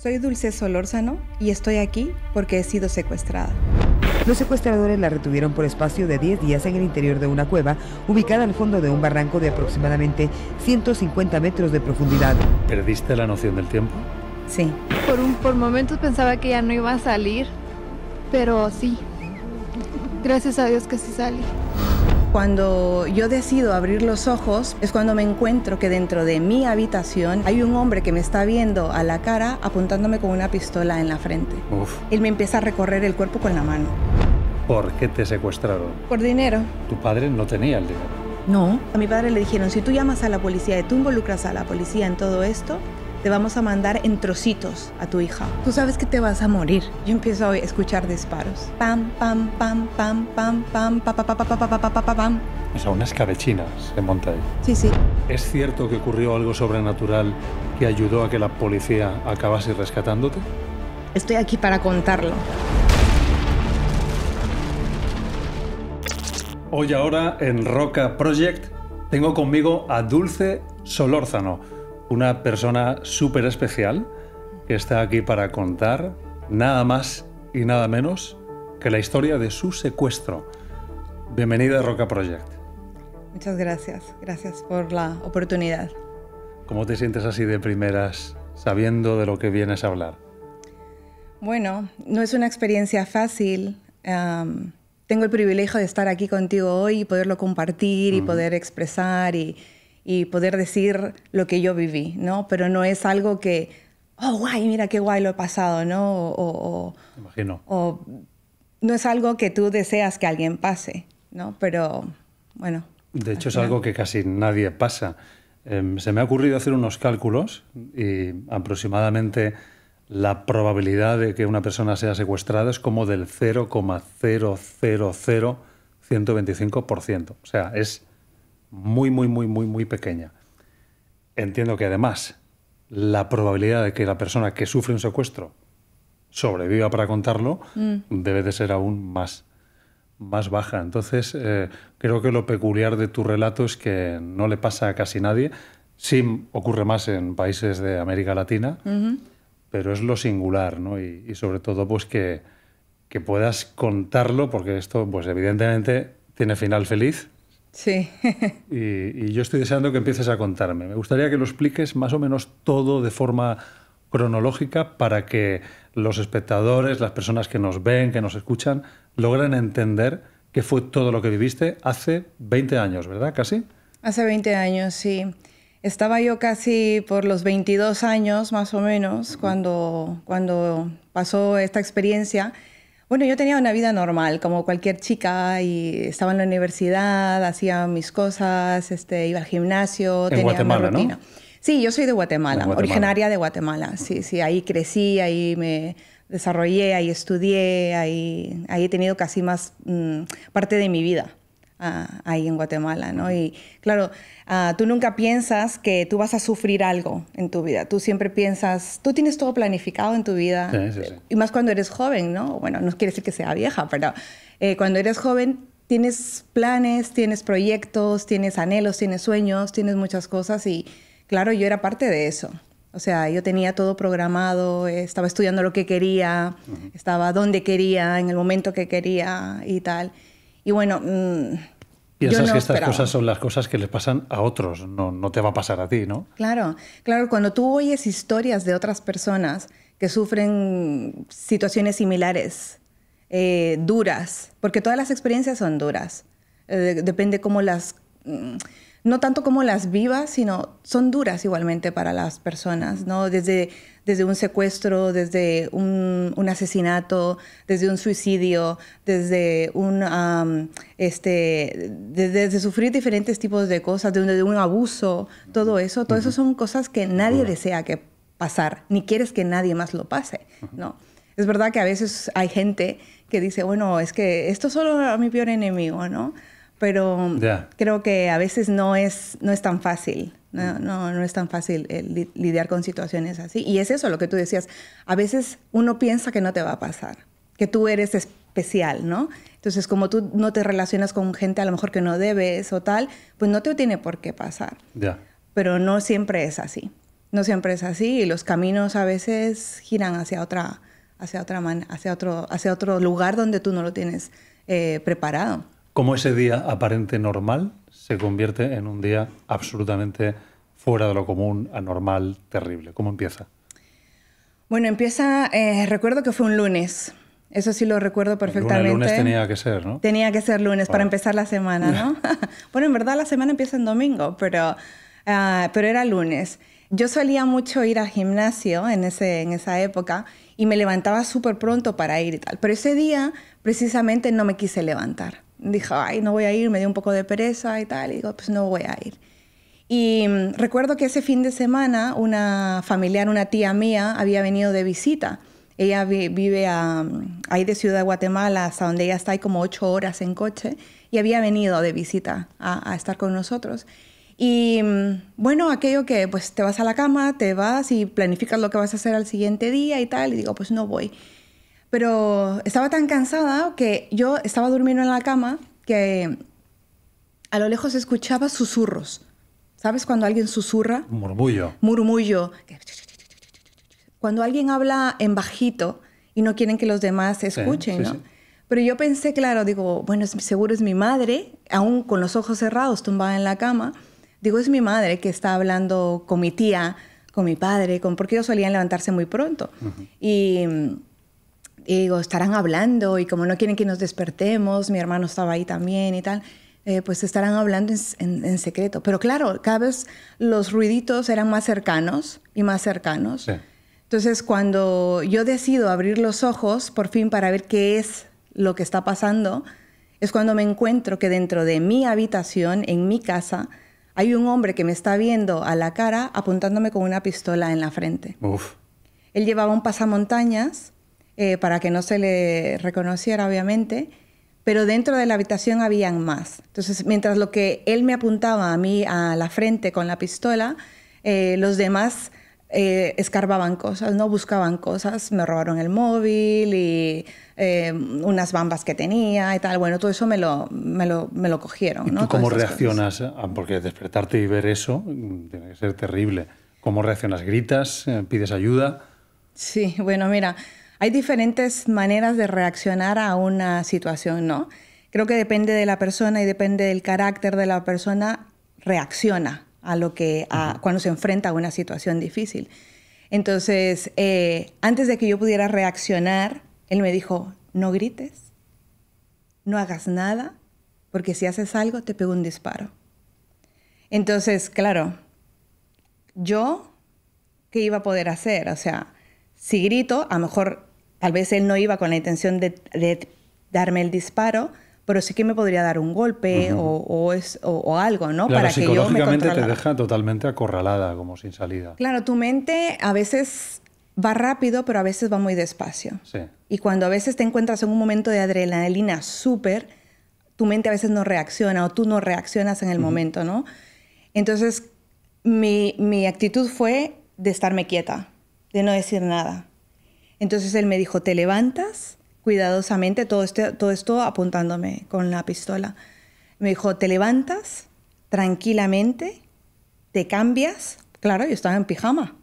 Soy Dulce Solórzano y estoy aquí porque he sido secuestrada. Los secuestradores la retuvieron por espacio de 10 días en el interior de una cueva ubicada al fondo de un barranco de aproximadamente 150 metros de profundidad. ¿Perdiste la noción del tiempo? Sí. Por, un, por momentos pensaba que ya no iba a salir, pero sí. Gracias a Dios que sí sale. Cuando yo decido abrir los ojos es cuando me encuentro que dentro de mi habitación hay un hombre que me está viendo a la cara apuntándome con una pistola en la frente. Uf. Él me empieza a recorrer el cuerpo con la mano. ¿Por qué te secuestraron? Por dinero. Tu padre no tenía el dinero. No. A mi padre le dijeron, si tú llamas a la policía y tú involucras a la policía en todo esto, te vamos a mandar en trocitos a tu hija. Tú sabes que te vas a morir. Yo empiezo a escuchar disparos. Pam, pam, pam, pam, pam, pam, pa, pa, pa, pa, pam. O sea, una escabechina se monta ahí. Sí, sí. ¿Es cierto que ocurrió algo sobrenatural que ayudó a que la policía acabase rescatándote? Estoy aquí para contarlo. Hoy ahora en Roca Project tengo conmigo a Dulce Solórzano una persona súper especial que está aquí para contar nada más y nada menos que la historia de su secuestro. Bienvenida a Roca Project. Muchas gracias, gracias por la oportunidad. ¿Cómo te sientes así de primeras sabiendo de lo que vienes a hablar? Bueno, no es una experiencia fácil. tengo el privilegio de estar aquí contigo hoy y poderlo compartir y poder expresar y, y poder decir lo que yo viví, ¿no? Pero no es algo que, oh, guay, mira qué guay lo he pasado, ¿no? O, Imagino. no es algo que tú deseas que alguien pase, ¿no? Pero, bueno. De hecho, es algo que casi nadie pasa. Em, se me ha ocurrido hacer unos cálculos y aproximadamente la probabilidad de que una persona sea secuestrada es como del 0,000125 O sea, es muy, muy, muy, muy, muy pequeña. Entiendo que además la probabilidad de que la persona que sufre un secuestro sobreviva para contarlo mm. debe de ser aún más, más baja. Entonces, eh, creo que lo peculiar de tu relato es que no le pasa a casi nadie. Sí ocurre más en países de América Latina, pero es lo singular, ¿no? Y, y sobre todo, pues que, que, puedas contarlo, porque esto, pues evidentemente, tiene final feliz Sí. y, yo estoy deseando que empieces a contarme. Me gustaría que lo expliques más o menos todo de forma cronológica para que los espectadores, las personas que nos ven, que nos escuchan, logren entender qué fue todo lo que viviste hace 20 años, ¿verdad? Casi. Hace 20 años, sí. Estaba yo casi por los 22 años, más o menos, cuando, cuando pasó esta experiencia. Bueno, yo tenía una vida normal, como cualquier chica, y estaba en la universidad, hacía mis cosas, este, iba al gimnasio, en Guatemala, ¿no? Sí, yo soy de Guatemala, originaria de Guatemala. Sí, sí, ahí crecí, ahí me desarrollé, ahí estudié, ahí, ahí he tenido casi más mm, parte de mi vida. Ah, ahí en Guatemala, ¿no? Y claro, ah, tú nunca piensas que tú vas a sufrir algo en tu vida, tú siempre piensas, tú tienes todo planificado en tu vida, eh, y más cuando eres joven, ¿no? Bueno, no quiere decir que sea vieja, pero eh, cuando eres joven tienes planes, tienes proyectos, tienes anhelos, tienes sueños, tienes muchas cosas y claro, yo era parte de eso. O sea, yo tenía todo programado, estaba estudiando lo que quería, estaba donde quería, en el momento que quería y tal. Y bueno... Mm, Piensas que estas cosas son las cosas que les pasan a otros, no, no te va a pasar a ti, ¿no? Claro, claro, cuando tú oyes historias de otras personas que sufren situaciones similares, eh, duras, porque todas las experiencias son duras, eh, depende cómo las... Mm, no tanto como las vivas, sino son duras igualmente para las personas, ¿no? Desde, desde un secuestro, desde un, asesinato, desde un suicidio, desde un, este, sufrir diferentes tipos de cosas, desde un abuso, todo eso, todo eso son cosas que nadie desea que pasar, ni quieres que nadie más lo pase, ¿no? Es verdad que a veces hay gente que dice, bueno, es que esto solo a mi peor enemigo, ¿no? pero creo que a veces no es, tan fácil. No, es tan fácil mm. eh, lidiar con situaciones así. Y es eso lo que tú decías. A veces uno piensa que no te va a pasar, que tú eres especial, ¿no? Entonces, como tú no te relacionas con gente a lo mejor que no debes o tal, pues no te tiene por qué pasar. Pero no siempre es así. No siempre es así y los caminos a veces giran hacia otra, hacia otra hacia otro, hacia otro lugar donde tú no lo tienes eh, preparado cómo ese día aparente normal se convierte en un día absolutamente fuera de lo común, anormal, terrible. ¿Cómo empieza? Bueno, empieza, eh, recuerdo que fue un lunes. Eso sí lo recuerdo perfectamente. El lunes, tenía que ser, ¿no? Tenía que ser lunes para empezar la semana, ¿no? bueno, en verdad la semana empieza en domingo, pero, ah, pero era lunes. Yo solía mucho ir al gimnasio en, ese, en esa época y me levantaba súper pronto para ir y tal. Pero ese día precisamente no me quise levantar. Dijo, ay, no voy a ir, me dio un poco de pereza y tal, y digo, pues no voy a ir. Y mm, recuerdo que ese fin de semana una familiar, una tía mía, había venido de visita. Ella vive a, ahí de Ciudad de Guatemala, hasta donde ella está, hay como ocho horas en coche, y había venido de visita a, a estar con nosotros. Y mm, bueno, aquello que pues te vas a la cama, te vas y planificas lo que vas a hacer al siguiente día y tal, y digo, pues no voy. Pero estaba tan cansada que yo estaba durmiendo en la cama que a lo lejos escuchaba susurros. ¿Sabes cuando alguien susurra? Murmullo. Murmullo. Cuando alguien habla en bajito y no quieren que los demás escuchen, ¿no? Pero yo pensé, claro, digo, bueno, seguro es mi madre, aún con los ojos cerrados, tumbada en la cama. Digo, es mi madre que está hablando con mi tía, con mi padre, con porque ellos solían levantarse muy pronto. Y y digo, estarán hablando y como no quieren que nos despertemos, mi hermano estaba ahí también y tal, eh, pues estarán hablando en, secreto. Pero claro, cada vez los ruiditos eran más cercanos y más cercanos. Entonces, cuando yo decido abrir los ojos por fin para ver qué es lo que está pasando, es cuando me encuentro que dentro de mi habitación, en mi casa, hay un hombre que me está viendo a la cara apuntándome con una pistola en la frente. Uf. Él llevaba un pasamontañas eh, para que no se le reconociera, obviamente, pero dentro de la habitación habían más. Entonces, mientras lo que él me apuntaba a mí a la frente con la pistola, eh, los demás eh, escarbaban cosas, no buscaban cosas, me robaron el móvil y unas bambas que tenía y tal. Bueno, todo eso me lo, me lo, me lo cogieron. ¿Y cómo reaccionas? Ah, porque despertarte y ver eso tiene mm, que ser terrible. ¿Cómo reaccionas? ¿Gritas? ¿Pides ayuda? Sí, bueno, mira, hay diferentes maneras de reaccionar a una situación, ¿no? Creo que depende de la persona y depende del carácter de la persona, reacciona a lo que, cuando se enfrenta a una situación difícil. Entonces, eh, antes de que yo pudiera reaccionar, él me dijo, no grites, no hagas nada, porque si haces algo te pego un disparo. Entonces, claro, yo, ¿qué iba a poder hacer? O sea, si grito, a lo mejor Tal vez él no iba con la intención de, darme el disparo, pero sí que me podría dar un golpe o, algo, ¿no? Para que yo me te deja totalmente acorralada, como sin salida. Claro, tu mente a veces va rápido, pero a veces va muy despacio. Sí. Y cuando a veces te encuentras en un momento de adrenalina súper, tu mente a veces no reacciona o tú no reaccionas en el momento, ¿no? Entonces, mi actitud fue de estarme quieta, de no decir nada. Entonces él me dijo, te levantas cuidadosamente, todo, este, todo esto apuntándome con la pistola. Me dijo, te levantas tranquilamente, te cambias. Claro, yo estaba en pijama.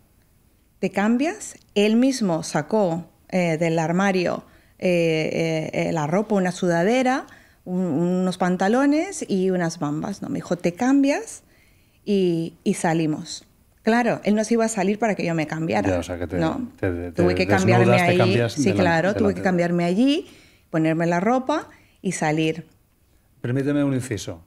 Te cambias. Él mismo sacó eh, del armario eh, eh, la ropa, una sudadera, unos pantalones y unas bambas. ¿no? Me dijo, te cambias y salimos. Claro, él no se iba a salir para que yo me cambiara. o sea que te, no. tuve que cambiarme allí. Sí, claro, tuve que cambiarme allí, ponerme la ropa y salir. Permíteme un inciso,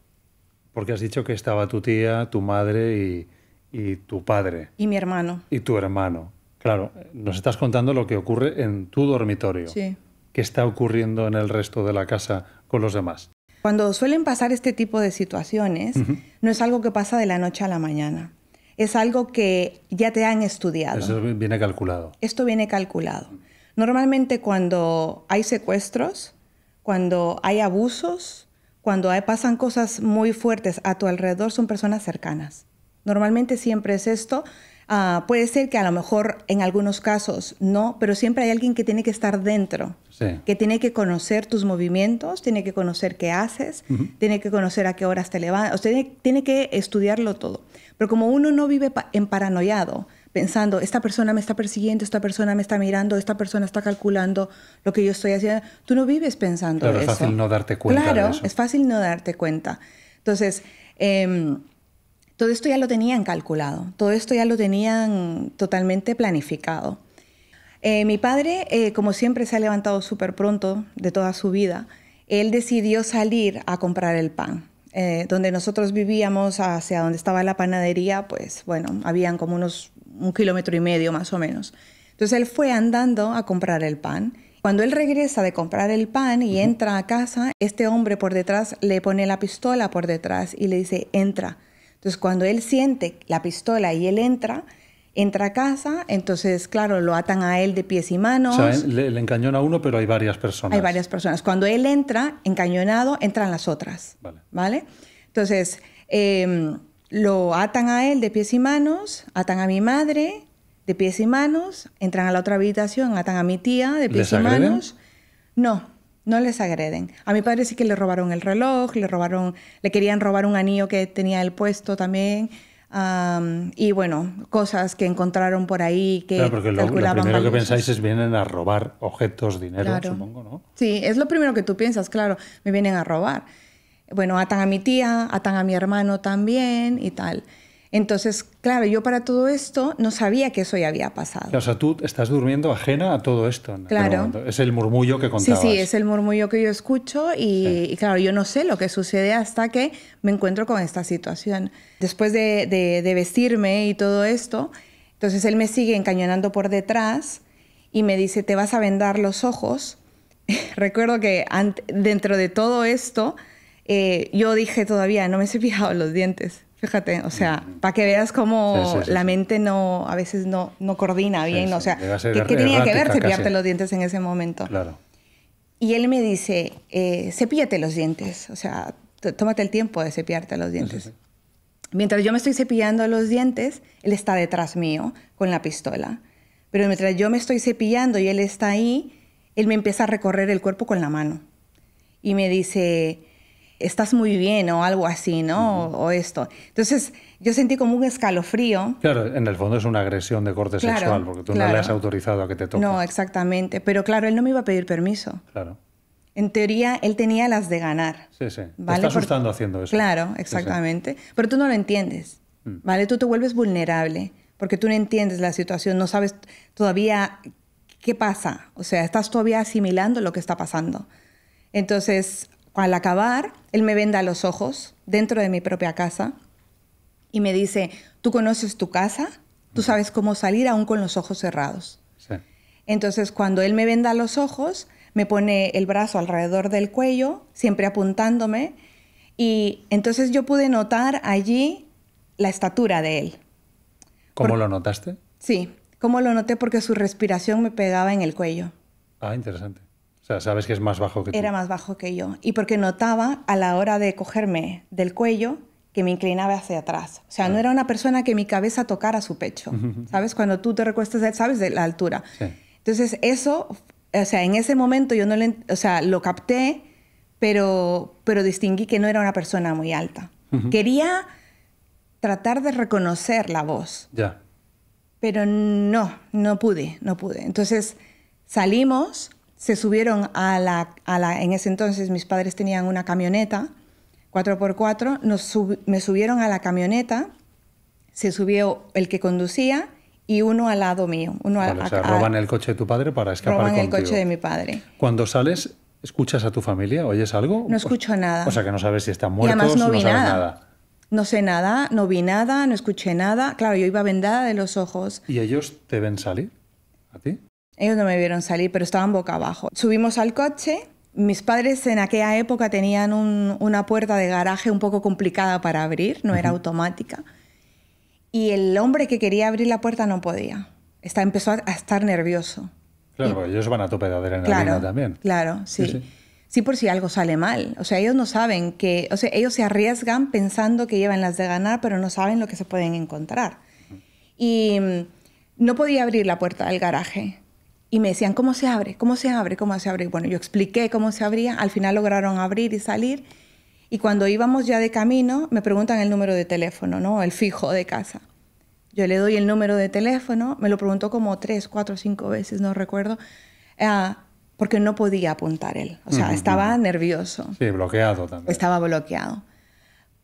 porque has dicho que estaba tu tía, tu madre y, tu padre. Y mi hermano. Y tu hermano. Claro, nos estás contando lo que ocurre en tu dormitorio. Sí. ¿Qué está ocurriendo en el resto de la casa con los demás? Cuando suelen pasar este tipo de situaciones, no es algo que pasa de la noche a la mañana es algo que ya te han estudiado. Eso viene calculado. Esto viene calculado. Normalmente cuando hay secuestros, cuando hay abusos, cuando pasan cosas muy fuertes a tu alrededor, son personas cercanas. Normalmente siempre es esto Ah, puede ser que a lo mejor en algunos casos no, pero siempre hay alguien que tiene que estar dentro, que tiene que conocer tus movimientos, tiene que conocer qué haces, tiene que conocer a qué horas te levantas, o tiene, que estudiarlo todo. Pero como uno no vive en paranoiado, pensando, esta persona me está persiguiendo, esta persona me está mirando, esta persona está calculando lo que yo estoy haciendo. Tú no vives pensando claro, Es fácil no darte cuenta. Claro, es fácil no darte cuenta. Entonces, em, todo esto ya lo tenían calculado, todo esto ya lo tenían totalmente planificado. Eh, mi padre, eh, como siempre, se ha levantado súper pronto de toda su vida. Él decidió salir a comprar el pan. Eh, donde nosotros vivíamos, hacia donde estaba la panadería, pues bueno, habían como unos un kilómetro y medio más o menos. Entonces él fue andando a comprar el pan. Cuando él regresa de comprar el pan y entra a casa, este hombre por detrás le pone la pistola por detrás y le dice, entra, entonces, cuando él siente la pistola y él entra, entra a casa, entonces, claro, lo atan a él de pies y manos. O sea, le, le encañona a uno, pero hay varias personas. Hay varias personas. Cuando él entra, encañonado, entran las otras. Vale. ¿vale? Entonces, em, lo atan a él de pies y manos, atan a mi madre de pies y manos, entran a la otra habitación, atan a mi tía de pies y manos. No, no les agreden. A mi padre sí que le robaron el reloj, le robaron, le querían robar un anillo que tenía el puesto también. y bueno, cosas que encontraron por ahí que claro, porque lo, primero que pensáis es vienen a robar objetos, dinero, supongo, ¿no? Sí, es lo primero que tú piensas, claro, me vienen a robar. Bueno, atan a mi tía, atan a mi hermano también y tal. Entonces, claro, yo para todo esto no sabía que eso ya había pasado. O sea, tú estás durmiendo ajena a todo esto. Claro. es el murmullo que contabas. Sí, sí, es el murmullo que yo escucho y, claro, yo no sé lo que sucede hasta que me encuentro con esta situación. Después de, vestirme y todo esto, entonces él me sigue encañonando por detrás y me dice, te vas a vendar los ojos. Recuerdo que dentro de todo esto, eh, yo dije todavía, no me he fijado los dientes. Fíjate, o sea, para que veas cómo la mente no, a veces no, no coordina bien, o sea, ¿qué, tenía que ver cepillarte los dientes en ese momento? Claro. Y él me dice, eh, los dientes, o sea, tómate el tiempo de cepillarte los dientes. Mientras yo me estoy cepillando los dientes, él está detrás mío con la pistola. Pero mientras yo me estoy cepillando y él está ahí, él me empieza a recorrer el cuerpo con la mano. Y me dice, estás muy bien o algo así, ¿no? o, esto. Entonces, yo sentí como un escalofrío. Claro, en el fondo es una agresión de corte sexual, porque tú no le has autorizado a que te toque. No, exactamente. Pero claro, él no me iba a pedir permiso. Claro. En teoría, él tenía las de ganar. Sí, sí. ¿vale? está haciendo eso. Claro, exactamente. Pero tú no lo entiendes, mm. ¿vale? Tú te vuelves vulnerable porque tú no entiendes la situación, no sabes todavía qué pasa. O sea, estás todavía asimilando lo que está pasando. Entonces, al acabar, él me venda los ojos dentro de mi propia casa y me dice, ¿tú conoces tu casa? Tú sabes cómo salir aún con los ojos cerrados. Entonces, cuando él me venda los ojos, me pone el brazo alrededor del cuello, siempre apuntándome, y entonces yo pude notar allí la estatura de él. ¿Cómo lo notaste? Sí, ¿cómo lo noté? Porque su respiración me pegaba en el cuello. Ah, interesante sea, sabes que es más bajo que tú. Era más bajo que yo. Y porque notaba a la hora de cogerme del cuello que me inclinaba hacia atrás. O sea, no ah. era una persona que mi cabeza tocara su pecho. ¿Sabes? Cuando tú te recuestas, sabes de la altura. Entonces, eso, o sea, en ese momento yo no le, o sea, lo capté, pero, pero distinguí que no era una persona muy alta. Quería tratar de reconocer la voz. Ya. Pero no, no pude, no pude. Entonces, salimos se subieron a la, a la, en ese entonces mis padres tenían una camioneta 4x4, nos me subieron a la camioneta, se subió el que conducía y uno al lado mío. Uno o sea, roban el coche de tu padre para escapar Roban el coche de mi padre. Cuando sales, ¿escuchas a tu familia? ¿Oyes algo? No escucho nada. O sea, que no sabes si están muertos, o no, vi nada. No sé nada, no vi nada, no escuché nada. Claro, yo iba vendada de los ojos. ¿Y ellos te ven salir? ¿A ti? Ellos no me vieron salir, pero estaban boca abajo. Subimos al coche. Mis padres en aquella época tenían una puerta de garaje un poco complicada para abrir, no era automática. Y el hombre que quería abrir la puerta no podía. Está, empezó a, estar nervioso. Claro, porque ellos van a tope de adrenalina claro, también. Claro, sí. sí, sí sí por si algo sale mal. O sea, ellos no saben que, o sea, ellos se arriesgan pensando que llevan las de ganar, pero no saben lo que se pueden encontrar. Y mm, no podía abrir la puerta del garaje y me decían, ¿cómo se abre? ¿Cómo se abre? ¿Cómo se abre? bueno, yo expliqué cómo se abría, al final lograron abrir y salir. Y cuando íbamos ya de camino, me preguntan el número de teléfono, ¿no? El fijo de casa. Yo le doy el número de teléfono, me lo preguntó como tres, cuatro, cinco veces, no recuerdo, ah, porque no podía apuntar él. O sea, estaba nervioso. Sí, bloqueado también. Estaba bloqueado.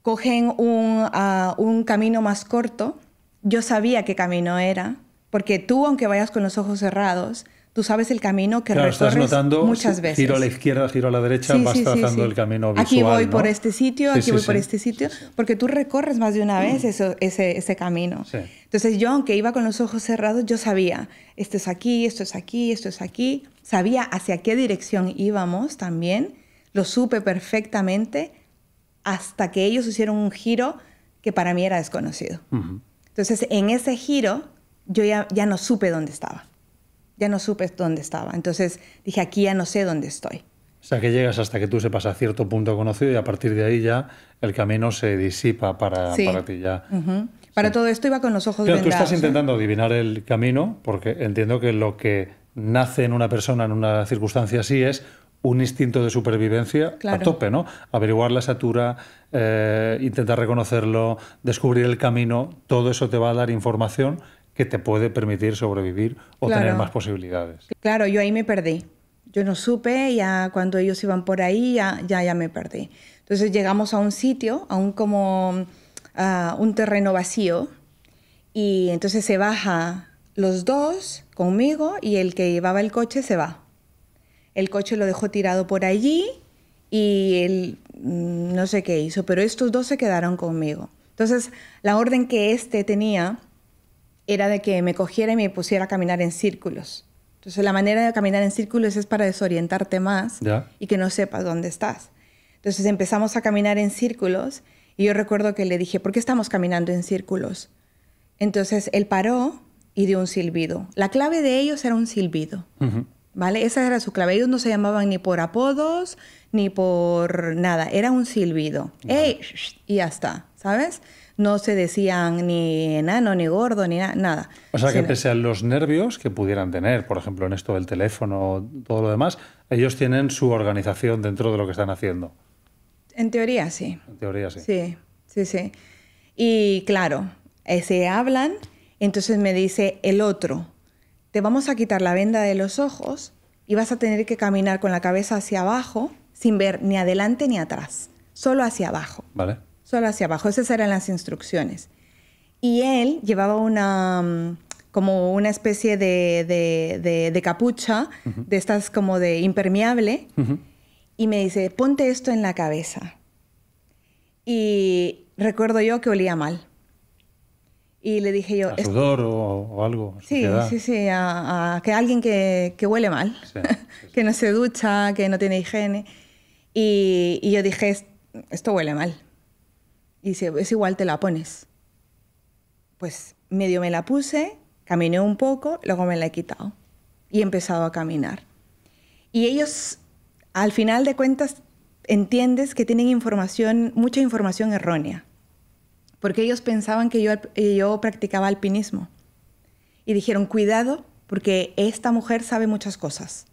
Cogen un, ah, un camino más corto. Yo sabía qué camino era, porque tú, aunque vayas con los ojos cerrados, tú sabes el camino que claro, recorres estás notando, muchas veces. Giro a la izquierda, giro a la derecha, vas el camino visual. Aquí voy por este sitio, aquí voy por este sitio, porque tú recorres más de una vez mm. ese, ese, camino. Entonces yo, aunque iba con los ojos cerrados, yo sabía, esto es aquí, esto es aquí, esto es aquí. Sabía hacia qué dirección íbamos también, lo supe perfectamente hasta que ellos hicieron un giro que para mí era desconocido. Entonces en ese giro yo ya no supe dónde estaba ya no supe dónde estaba. Entonces dije, aquí ya no sé dónde estoy. O sea, que llegas hasta que tú sepas a cierto punto conocido y a partir de ahí ya el camino se disipa para, para ti ya. Para todo esto iba con los ojos claro, Tú estás ¿eh? intentando adivinar el camino porque entiendo que lo que nace en una persona en una circunstancia así es un instinto de supervivencia a tope, ¿no? Averiguar la satura, eh, intentar reconocerlo, descubrir el camino, todo eso te va a dar información que te puede permitir sobrevivir o tener más posibilidades. Claro, yo ahí me perdí. Yo no supe, ya cuando ellos iban por ahí, ya, ya, me perdí. Entonces llegamos a un sitio, a un como ah, un terreno vacío, y entonces se baja los dos conmigo y el que llevaba el coche se va. El coche lo dejó tirado por allí y él mm, no sé qué hizo, pero estos dos se quedaron conmigo. Entonces la orden que este tenía era de que me cogiera y me pusiera a caminar en círculos. Entonces la manera de caminar en círculos es para desorientarte más y que no sepas dónde estás. Entonces empezamos a caminar en círculos y yo recuerdo que le dije, ¿por qué estamos caminando en círculos? Entonces él paró y dio un silbido. La clave de ellos era un silbido. ¿Vale? Esa era su clave. Ellos no se llamaban ni por apodos, ni por nada. Era un silbido. Y ya está, ¿sabes? no se decían ni enano, ni gordo, ni nada. O sea que pese a los nervios que pudieran tener, por ejemplo, en esto del teléfono, todo lo demás, ellos tienen su organización dentro de lo que están haciendo. En teoría sí. En teoría sí. Sí, sí, sí. Y claro, eh, se hablan, entonces me dice el otro, te vamos a quitar la venda de los ojos y vas a tener que caminar con la cabeza hacia abajo sin ver ni adelante ni atrás, solo hacia abajo. Vale hacia abajo. Esas eran las instrucciones. Y él llevaba una mm, como una especie de, capucha, de estas como de impermeable, y me dice, ponte esto en la cabeza. Y recuerdo yo que olía mal. Y le dije yo... A sudor o, algo. Sí, sí, sí, a, que alguien que, huele mal, que no se ducha, que no tiene higiene. y yo dije, esto huele mal. Y dice, es igual, te la pones. Pues medio me la puse, caminé un poco, luego me la he quitado. Y he empezado a caminar. Y ellos, al final de cuentas, entiendes que tienen información, mucha información errónea. Porque ellos pensaban que yo, eh, practicaba alpinismo. Y dijeron, cuidado, porque esta mujer sabe muchas cosas.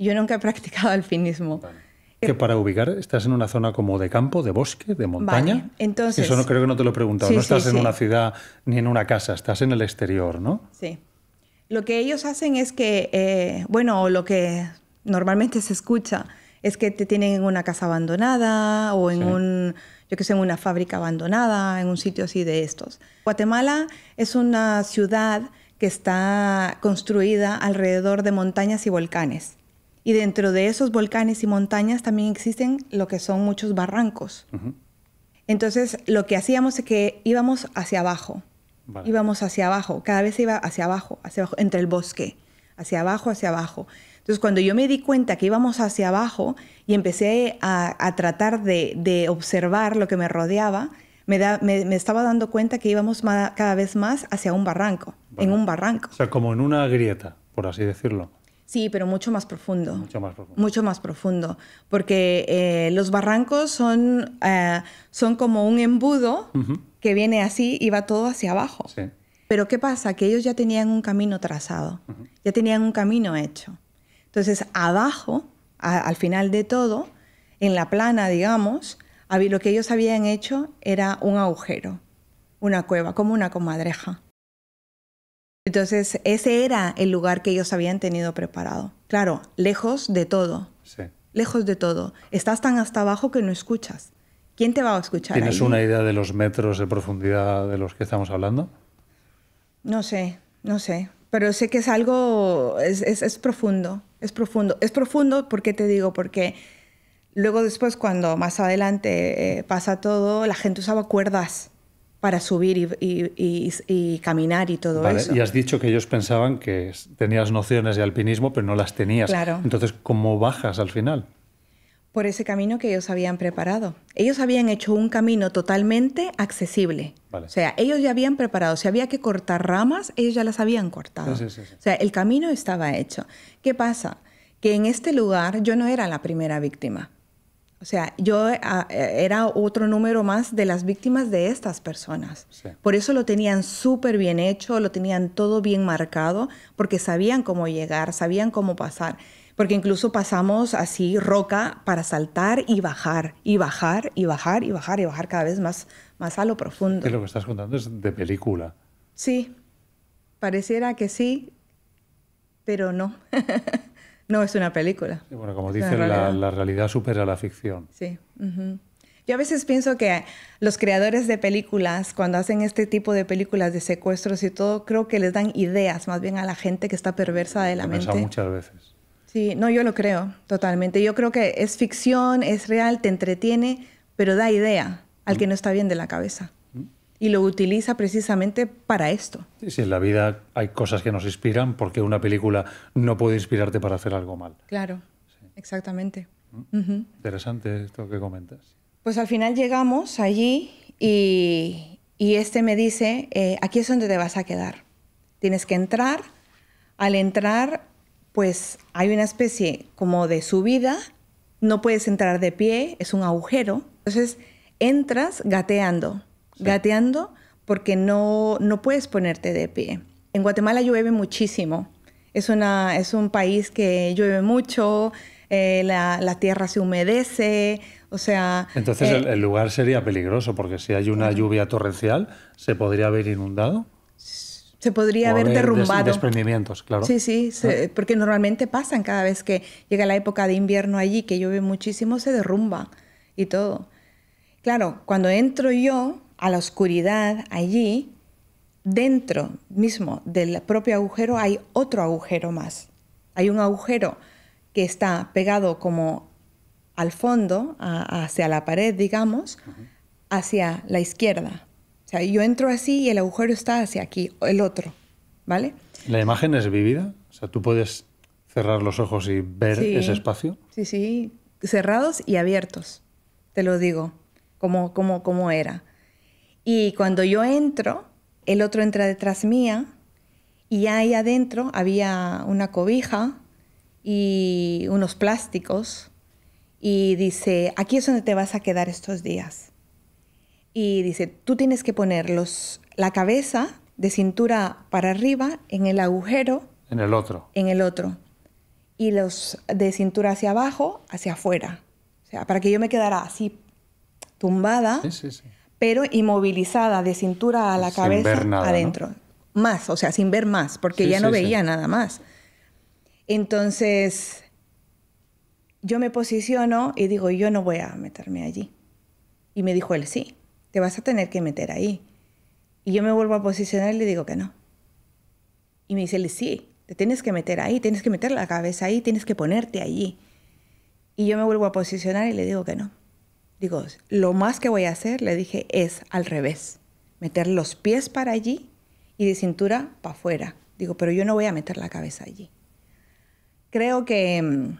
Yo nunca he practicado alpinismo que para ubicar estás en una zona como de campo, de bosque, de montaña. entonces. Eso no creo que no te lo he preguntado. no estás en una ciudad ni en una casa, estás en el exterior, ¿no? Sí. Lo que ellos hacen es que, eh, bueno, lo que normalmente se escucha es que te tienen en una casa abandonada o en un, yo que sé, en una fábrica abandonada, en un sitio así de estos. Guatemala es una ciudad que está construida alrededor de montañas y volcanes. Y dentro de esos volcanes y montañas también existen lo que son muchos barrancos. Entonces, lo que hacíamos es que íbamos hacia abajo. Íbamos hacia abajo. Cada vez iba hacia abajo, hacia abajo, entre el bosque. Hacia abajo, hacia abajo. Entonces, cuando yo me di cuenta que íbamos hacia abajo y empecé a, tratar de, observar lo que me rodeaba, me, estaba dando cuenta que íbamos cada vez más hacia un barranco, en un barranco. O sea, como en una grieta, por así decirlo. Sí, pero mucho más profundo. Mucho más profundo. Mucho más profundo porque eh, los barrancos son, eh, son como un embudo que viene así y va todo hacia abajo. Pero ¿qué pasa? Que ellos ya tenían un camino trazado, ya tenían un camino hecho. Entonces, abajo, al final de todo, en la plana, digamos, lo que ellos habían hecho era un agujero, una cueva, como una comadreja. Entonces, ese era el lugar que ellos habían tenido preparado. Claro, lejos de todo. Sí. Lejos de todo. Estás tan hasta abajo que no escuchas. ¿Quién te va a escuchar? ¿Tienes una idea de los metros de profundidad de los que estamos hablando? No sé, no sé. Pero sé que es algo, es, profundo, es profundo. Es profundo, ¿por qué te digo? Porque luego después, cuando más adelante eh, pasa todo, la gente usaba cuerdas para subir y, caminar y todo eso. Y has dicho que ellos pensaban que tenías nociones de alpinismo, pero no las tenías. Claro. Entonces, ¿cómo bajas al final? Por ese camino que ellos habían preparado. Ellos habían hecho un camino totalmente accesible. O sea, ellos ya habían preparado. Si había que cortar ramas, ellos ya las habían cortado. O sea, el camino estaba hecho. ¿Qué pasa? Que en este lugar yo no era la primera víctima. O sea, yo ah, eh, era otro número más de las víctimas de estas personas. Por eso lo tenían súper bien hecho, lo tenían todo bien marcado, porque sabían cómo llegar, sabían cómo pasar. Porque incluso pasamos así roca para saltar y bajar, y bajar, y bajar, y bajar, y bajar cada vez más, más a lo profundo. Que lo que estás contando es de película. Sí, pareciera que sí, pero no. No es una película. bueno, como dicen, la, realidad supera la ficción. Sí. Yo a veces pienso que los creadores de películas, cuando hacen este tipo de películas de secuestros y todo, creo que les dan ideas más bien a la gente que está perversa de la lo mente. muchas veces. Sí, no, yo lo creo totalmente. Yo creo que es ficción, es real, te entretiene, pero da idea al mm. que no está bien de la cabeza y lo utiliza precisamente para esto. Sí, si en la vida hay cosas que nos inspiran, porque una película no puede inspirarte para hacer algo mal. Claro, exactamente. Mm. Interesante esto que comentas. Pues al final llegamos allí y, este me dice, eh, aquí es donde te vas a quedar. Tienes que entrar. Al entrar, pues hay una especie como de subida. No puedes entrar de pie, es un agujero. Entonces entras gateando gateando porque no, no puedes ponerte de pie. En Guatemala llueve muchísimo. Es, una, es un país que llueve mucho, eh, la, la, tierra se humedece, o sea... Entonces el, eh, lugar sería peligroso porque si hay una lluvia torrencial, ¿se podría haber inundado? Se podría haber, derrumbado. desprendimientos, claro. Sí, sí, ah. porque normalmente pasan cada vez que llega la época de invierno allí, que llueve muchísimo, se derrumba y todo. Claro, cuando entro yo, a la oscuridad allí, dentro mismo del propio agujero hay otro agujero más. Hay un agujero que está pegado como al fondo, hacia la pared, digamos, hacia la izquierda. O sea, yo entro así y el agujero está hacia aquí, el otro, ¿vale? ¿La imagen es vivida? O sea, tú puedes cerrar los ojos y ver ese espacio. Sí, sí, cerrados y abiertos, te lo digo, como, como, como era. Y cuando yo entro, el otro entra detrás mía y ahí adentro había una cobija y unos plásticos y dice, aquí es donde te vas a quedar estos días. Y dice, tú tienes que poner la cabeza de cintura para arriba en el agujero. En el otro. En el otro. Y los de cintura hacia abajo, hacia afuera. O sea, para que yo me quedara así tumbada. Sí, sí, sí pero inmovilizada de cintura a la cabeza adentro. Más, o sea, sin ver más, porque ya no veía nada más. Entonces, yo me posiciono y digo, yo no voy a meterme allí. Y me dijo él, sí, te vas a tener que meter ahí. Y yo me vuelvo a posicionar y le digo que no. Y me dice él, sí, te tienes que meter ahí, tienes que meter la cabeza ahí, tienes que ponerte allí. Y yo me vuelvo a posicionar y le digo que no. Digo, lo más que voy a hacer, le dije, es al revés. Meter los pies para allí y de cintura para afuera. Digo, pero yo no voy a meter la cabeza allí. Creo que mm,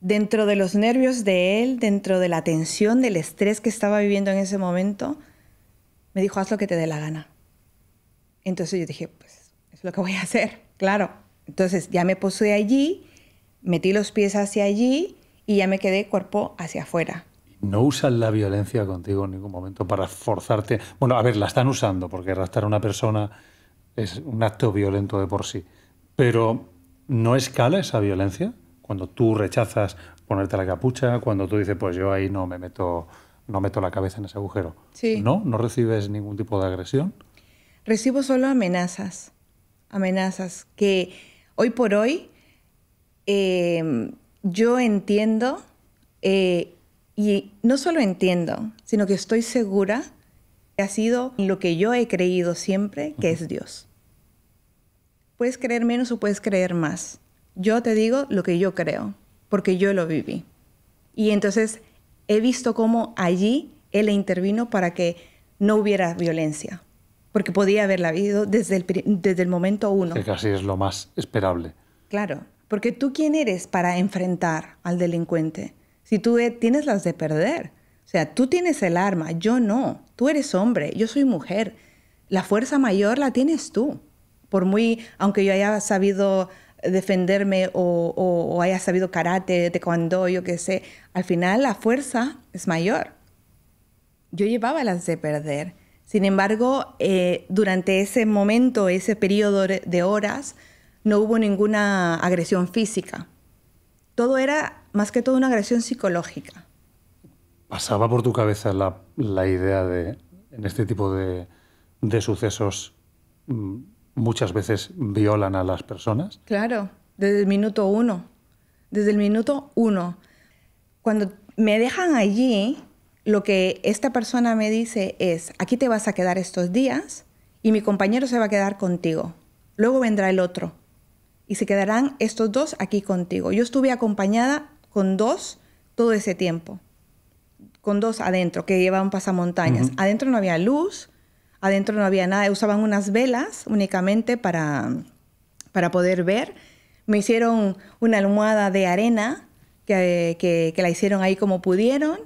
dentro de los nervios de él, dentro de la tensión, del estrés que estaba viviendo en ese momento, me dijo, haz lo que te dé la gana. Entonces yo dije, pues es lo que voy a hacer, claro. Entonces ya me puse allí, metí los pies hacia allí y ya me quedé cuerpo hacia afuera no usan la violencia contigo en ningún momento para forzarte. Bueno, a ver, la están usando, porque arrastrar a una persona es un acto violento de por sí. Pero no escala esa violencia cuando tú rechazas ponerte la capucha, cuando tú dices, pues yo ahí no me meto, no meto la cabeza en ese agujero. No, no recibes ningún tipo de agresión. Recibo solo amenazas. Amenazas que hoy por hoy eh, yo entiendo eh, y no solo entiendo, sino que estoy segura que ha sido lo que yo he creído siempre, que es Dios. Puedes creer menos o puedes creer más. Yo te digo lo que yo creo, porque yo lo viví. Y entonces he visto cómo allí Él intervino para que no hubiera violencia, porque podía haberla habido desde el, desde el momento uno. Que casi es lo más esperable. Claro, porque tú quién eres para enfrentar al delincuente. Si tú tienes las de perder. O sea, tú tienes el arma, yo no. Tú eres hombre, yo soy mujer. La fuerza mayor la tienes tú. Por muy, aunque yo haya sabido defenderme o, o, haya sabido karate, cuando yo qué sé, al final la fuerza es mayor. Yo llevaba las de perder. Sin embargo, eh, durante ese momento, ese periodo de horas, no hubo ninguna agresión física. Todo era más que todo una agresión psicológica. ¿Pasaba por tu cabeza la, idea de, en este tipo de, de sucesos, mm, muchas veces violan a las personas? Claro, desde el minuto uno. Desde el minuto uno. Cuando me dejan allí, lo que esta persona me dice es, aquí te vas a quedar estos días y mi compañero se va a quedar contigo. Luego vendrá el otro. Y se quedarán estos dos aquí contigo. Yo estuve acompañada con dos todo ese tiempo. Con dos adentro, que llevaban pasamontañas. Adentro no había luz, adentro no había nada. Usaban unas velas únicamente para, poder ver. Me hicieron una almohada de arena que, que la hicieron ahí como pudieron.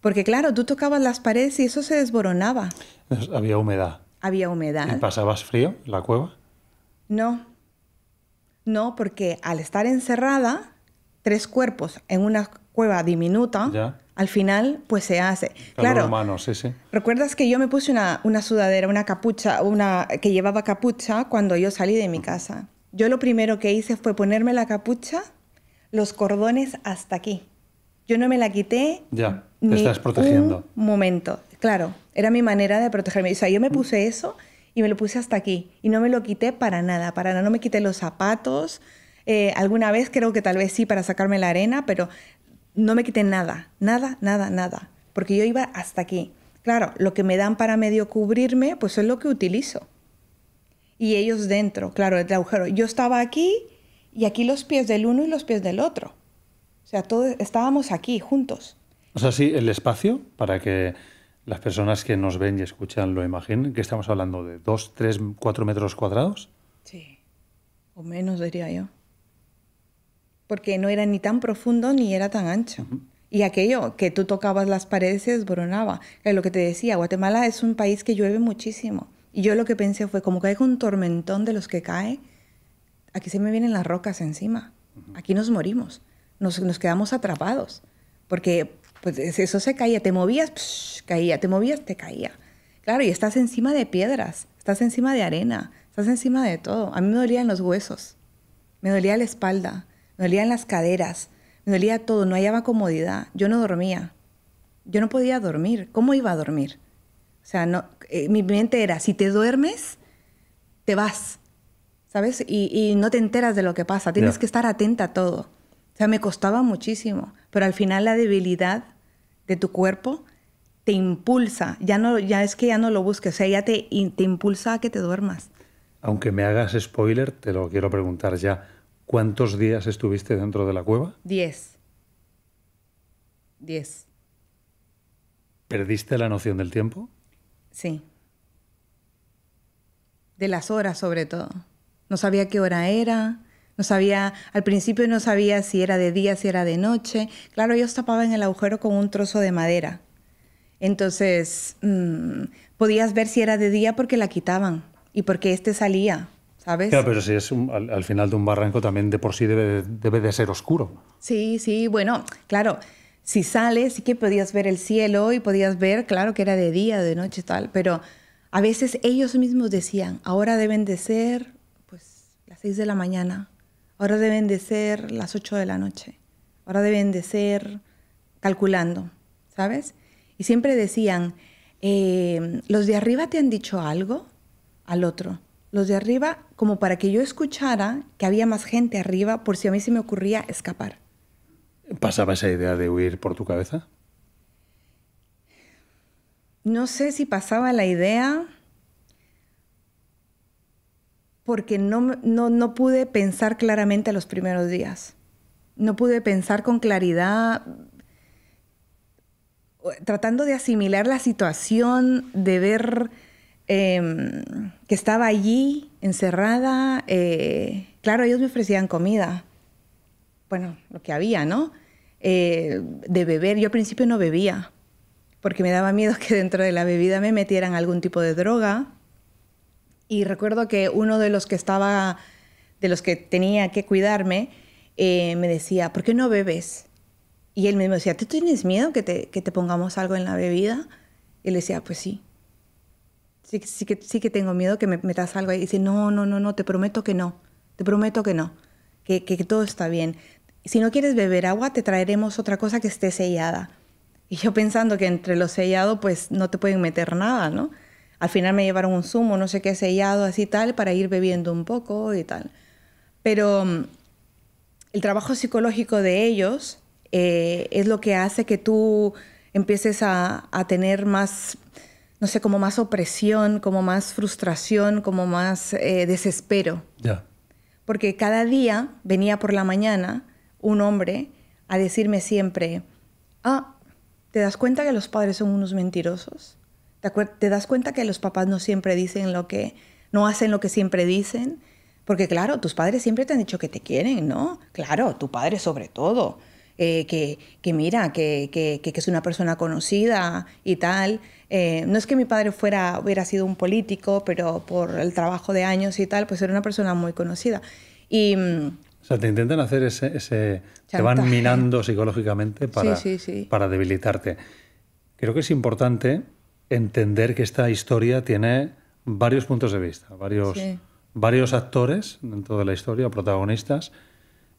Porque claro, tú tocabas las paredes y eso se desboronaba. Había humedad. Había humedad. ¿Y pasabas frío en la cueva? No. No, porque al estar encerrada, tres cuerpos en una cueva diminuta, al final pues se hace. claro, humano, sí, sí. ¿Recuerdas que yo me puse una, sudadera, una capucha, una que llevaba capucha cuando yo salí de mi mm. casa? Yo lo primero que hice fue ponerme la capucha, los cordones hasta aquí. Yo no me la quité. Ya, te estás protegiendo. Un momento, claro, era mi manera de protegerme. O sea, yo me mm. puse eso y me lo puse hasta aquí y no me lo quité para nada, para nada, no me quité los zapatos, eh, alguna vez, creo que tal vez sí para sacarme la arena, pero no me quité nada, nada, nada, nada, porque yo iba hasta aquí. Claro, lo que me dan para medio cubrirme, pues es lo que utilizo. Y ellos dentro, claro, el agujero. Yo estaba aquí y aquí los pies del uno y los pies del otro. O sea, todos estábamos aquí juntos. O sea, sí, el espacio para que las personas que nos ven y escuchan lo imaginen, que estamos hablando de dos, tres, cuatro metros cuadrados. Sí, o menos diría yo porque no era ni tan profundo ni era tan ancho. Y aquello que tú tocabas las paredes se desboronaba. Eh, lo que te decía, Guatemala es un país que llueve muchísimo. Y yo lo que pensé fue, como hay un tormentón de los que cae, aquí se me vienen las rocas encima. Aquí nos morimos. Nos, nos quedamos atrapados. Porque pues, eso se caía. Te movías, caía. Te movías, te caía. Claro, y estás encima de piedras. Estás encima de arena. Estás encima de todo. A mí me dolían los huesos. Me dolía la espalda me dolían las caderas, me dolía todo, no hallaba comodidad, yo no dormía, yo no podía dormir, ¿cómo iba a dormir? O sea, no, eh, mi mente era, si te duermes, te vas, ¿sabes? Y, no te enteras de lo que pasa, tienes que estar atenta a todo. O sea, me costaba muchísimo, pero al final la debilidad de tu cuerpo te impulsa, ya, no, ya es que ya no lo busques, o sea, ya te, te impulsa a que te duermas. Aunque me hagas spoiler, te lo quiero preguntar ya. ¿Cuántos días estuviste dentro de la cueva? Diez. Diez. ¿Perdiste la noción del tiempo? Sí. De las horas sobre todo. No sabía qué hora era, no sabía, al principio no sabía si era de día, si era de noche. Claro, ellos tapaban el agujero con un trozo de madera. Entonces, mm, podías ver si era de día porque la quitaban y porque este salía. Claro, pero si es al, final de un barranco también de por sí debe, de ser oscuro. Sí, sí, bueno, claro, si sales sí que podías ver el cielo y podías ver, claro que era de día, de noche tal, pero a veces ellos mismos decían, ahora deben de ser pues las seis de la mañana, ahora deben de ser las 8 de la noche, ahora deben de ser calculando, ¿sabes? Y siempre decían, eh, los de arriba te han dicho algo al otro los de arriba como para que yo escuchara que había más gente arriba por si a mí se me ocurría escapar. ¿Pasaba esa idea de huir por tu cabeza? No sé si pasaba la idea porque no, pude pensar claramente los primeros días. No pude pensar con claridad tratando de asimilar la situación, de ver Em, que estaba allí encerrada. Eh, claro, ellos me ofrecían comida, bueno, lo que había, ¿no? Eh, de beber. Yo al principio no bebía, porque me daba miedo que dentro de la bebida me metieran algún tipo de droga. Y recuerdo que uno de los que estaba, de los que tenía que cuidarme, eh, me decía, ¿por qué no bebes? Y él me decía, ¿tú tienes miedo que te, que te pongamos algo en la bebida? Y le decía, pues sí sí, que, tengo miedo que me metas algo y dice, no, no, no, no, te prometo que no, te prometo que no, que, todo está bien. Si no quieres beber agua, te traeremos otra cosa que esté sellada. Y yo pensando que entre lo sellado, pues no te pueden meter nada, ¿no? Al final me llevaron un zumo, no sé qué sellado, así tal, para ir bebiendo un poco y tal. Pero mm, el trabajo psicológico de ellos eh, es lo que hace que tú empieces a, a tener más no sé, como más opresión, como más frustración, como más eh, desespero. Porque cada día venía por la mañana un hombre a decirme siempre, ah, ¿te das cuenta que los padres son unos mentirosos? ¿Te, ¿Te das cuenta que los papás no siempre dicen lo que, no hacen lo que siempre dicen? Porque claro, tus padres siempre te han dicho que te quieren, ¿no? Claro, tu padre sobre todo. Eh, que, mira, que, que, es una persona conocida y tal. Eh, no es que mi padre fuera, hubiera sido un político, pero por el trabajo de años y tal, pues era una persona muy conocida. Y, mm, o sea, te intentan hacer ese... te van minando psicológicamente para, para debilitarte. Creo que es importante entender que esta historia tiene varios puntos de vista, varios, varios actores dentro de la historia, protagonistas,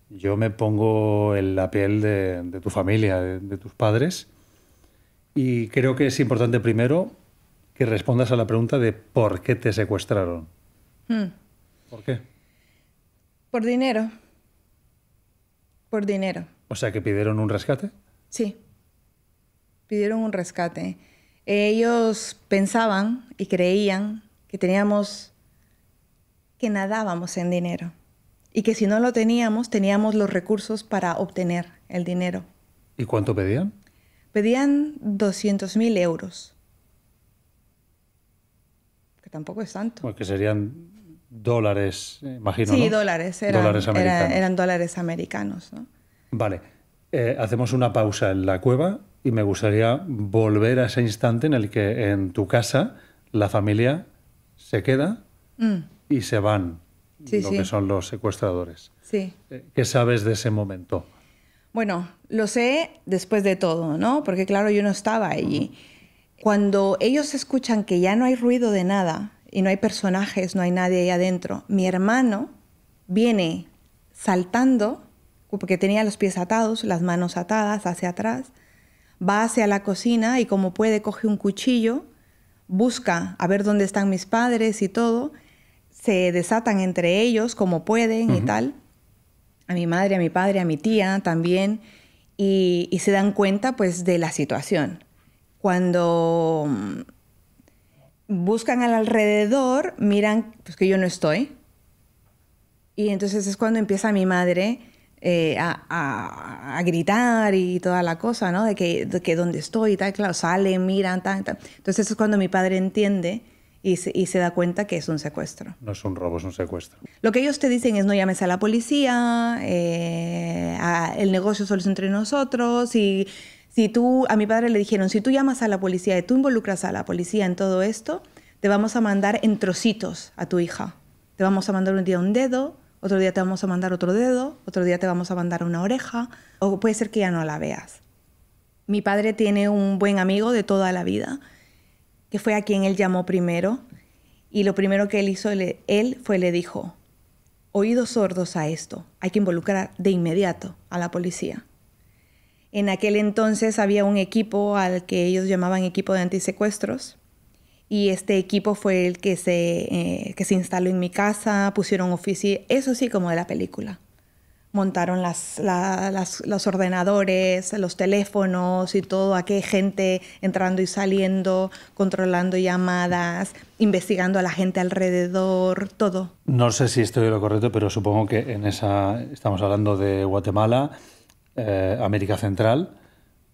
yo me pongo en la piel de, tu familia, de, tus padres, y creo que es importante primero que respondas a la pregunta de por qué te secuestraron. Hmm. ¿Por qué? Por dinero. Por dinero. O sea, que pidieron un rescate. Sí, pidieron un rescate. Ellos pensaban y creían que teníamos, que nadábamos en dinero y que si no lo teníamos, teníamos los recursos para obtener el dinero. ¿Y cuánto pedían? Pedían 200.000 euros. Que tampoco es tanto. porque serían dólares, eh, imagino. Sí, dólares, eran dólares americanos. eran dólares americanos Vale, eh, hacemos una pausa en la cueva y me gustaría volver a ese instante en el que en tu casa la familia se queda mm. y se van sí, lo que son los secuestradores. Eh, ¿Qué sabes de ese momento? Bueno, lo sé después de todo, ¿no? Porque claro, yo no estaba allí. Cuando ellos escuchan que ya no hay ruido de nada y no hay personajes, no hay nadie ahí adentro, mi hermano viene saltando, porque tenía los pies atados, las manos atadas hacia atrás, va hacia la cocina y como puede coge un cuchillo, busca a ver dónde están mis padres y todo, se desatan entre ellos como pueden y tal. A mi madre, a mi padre, a mi tía también. Y, se dan cuenta pues de la situación. Cuando mm, buscan al alrededor, miran pues, que yo no estoy. Y entonces es cuando empieza mi madre eh, a, a, gritar y toda la cosa, ¿no? De que, de que dónde estoy y tal, claro, salen, miran, tal, tal. Entonces es cuando mi padre entiende y se, da cuenta que es un secuestro. No es un robo, es un secuestro. Lo que ellos te dicen es no llames a la policía, eh, el negocio solo es entre nosotros y si tú, a mi padre le dijeron, si tú llamas a la policía y tú involucras a la policía en todo esto, te vamos a mandar en trocitos a tu hija. Te vamos a mandar un día un dedo, otro día te vamos a mandar otro dedo, otro día te vamos a mandar una oreja, o puede ser que ya no la veas. Mi padre tiene un buen amigo de toda la vida que fue a quien él llamó primero, y lo primero que él hizo él, fue le dijo, oídos sordos a esto, hay que involucrar de inmediato a la policía. En aquel entonces había un equipo al que ellos llamaban equipo de antisecuestros, y este equipo fue el que se, eh, que se instaló en mi casa, pusieron oficio, eso sí como de la película montaron las, los ordenadores, los teléfonos y todo, a gente entrando y saliendo, controlando llamadas, investigando a la gente alrededor, todo. No sé si estoy lo correcto, pero supongo que en esa estamos hablando de Guatemala, eh, América Central,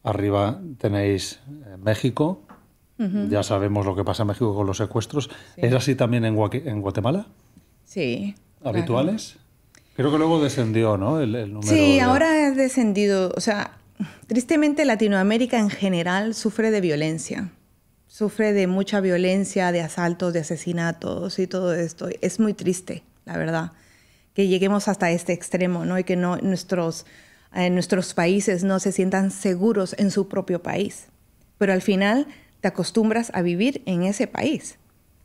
arriba tenéis eh, México, ya sabemos lo que pasa en México con los secuestros. ¿Es así también en, Guatemala? Sí. ¿Habituales? Creo que luego descendió, ¿no? sí, ahora ha descendido. O sea, tristemente Latinoamérica en general sufre de violencia. Sufre de mucha violencia, de asaltos, de asesinatos y todo esto. Es muy triste, la verdad, que lleguemos hasta este extremo, ¿no? Y que no, nuestros, eh, nuestros países no se sientan seguros en su propio país. Pero al final te acostumbras a vivir en ese país.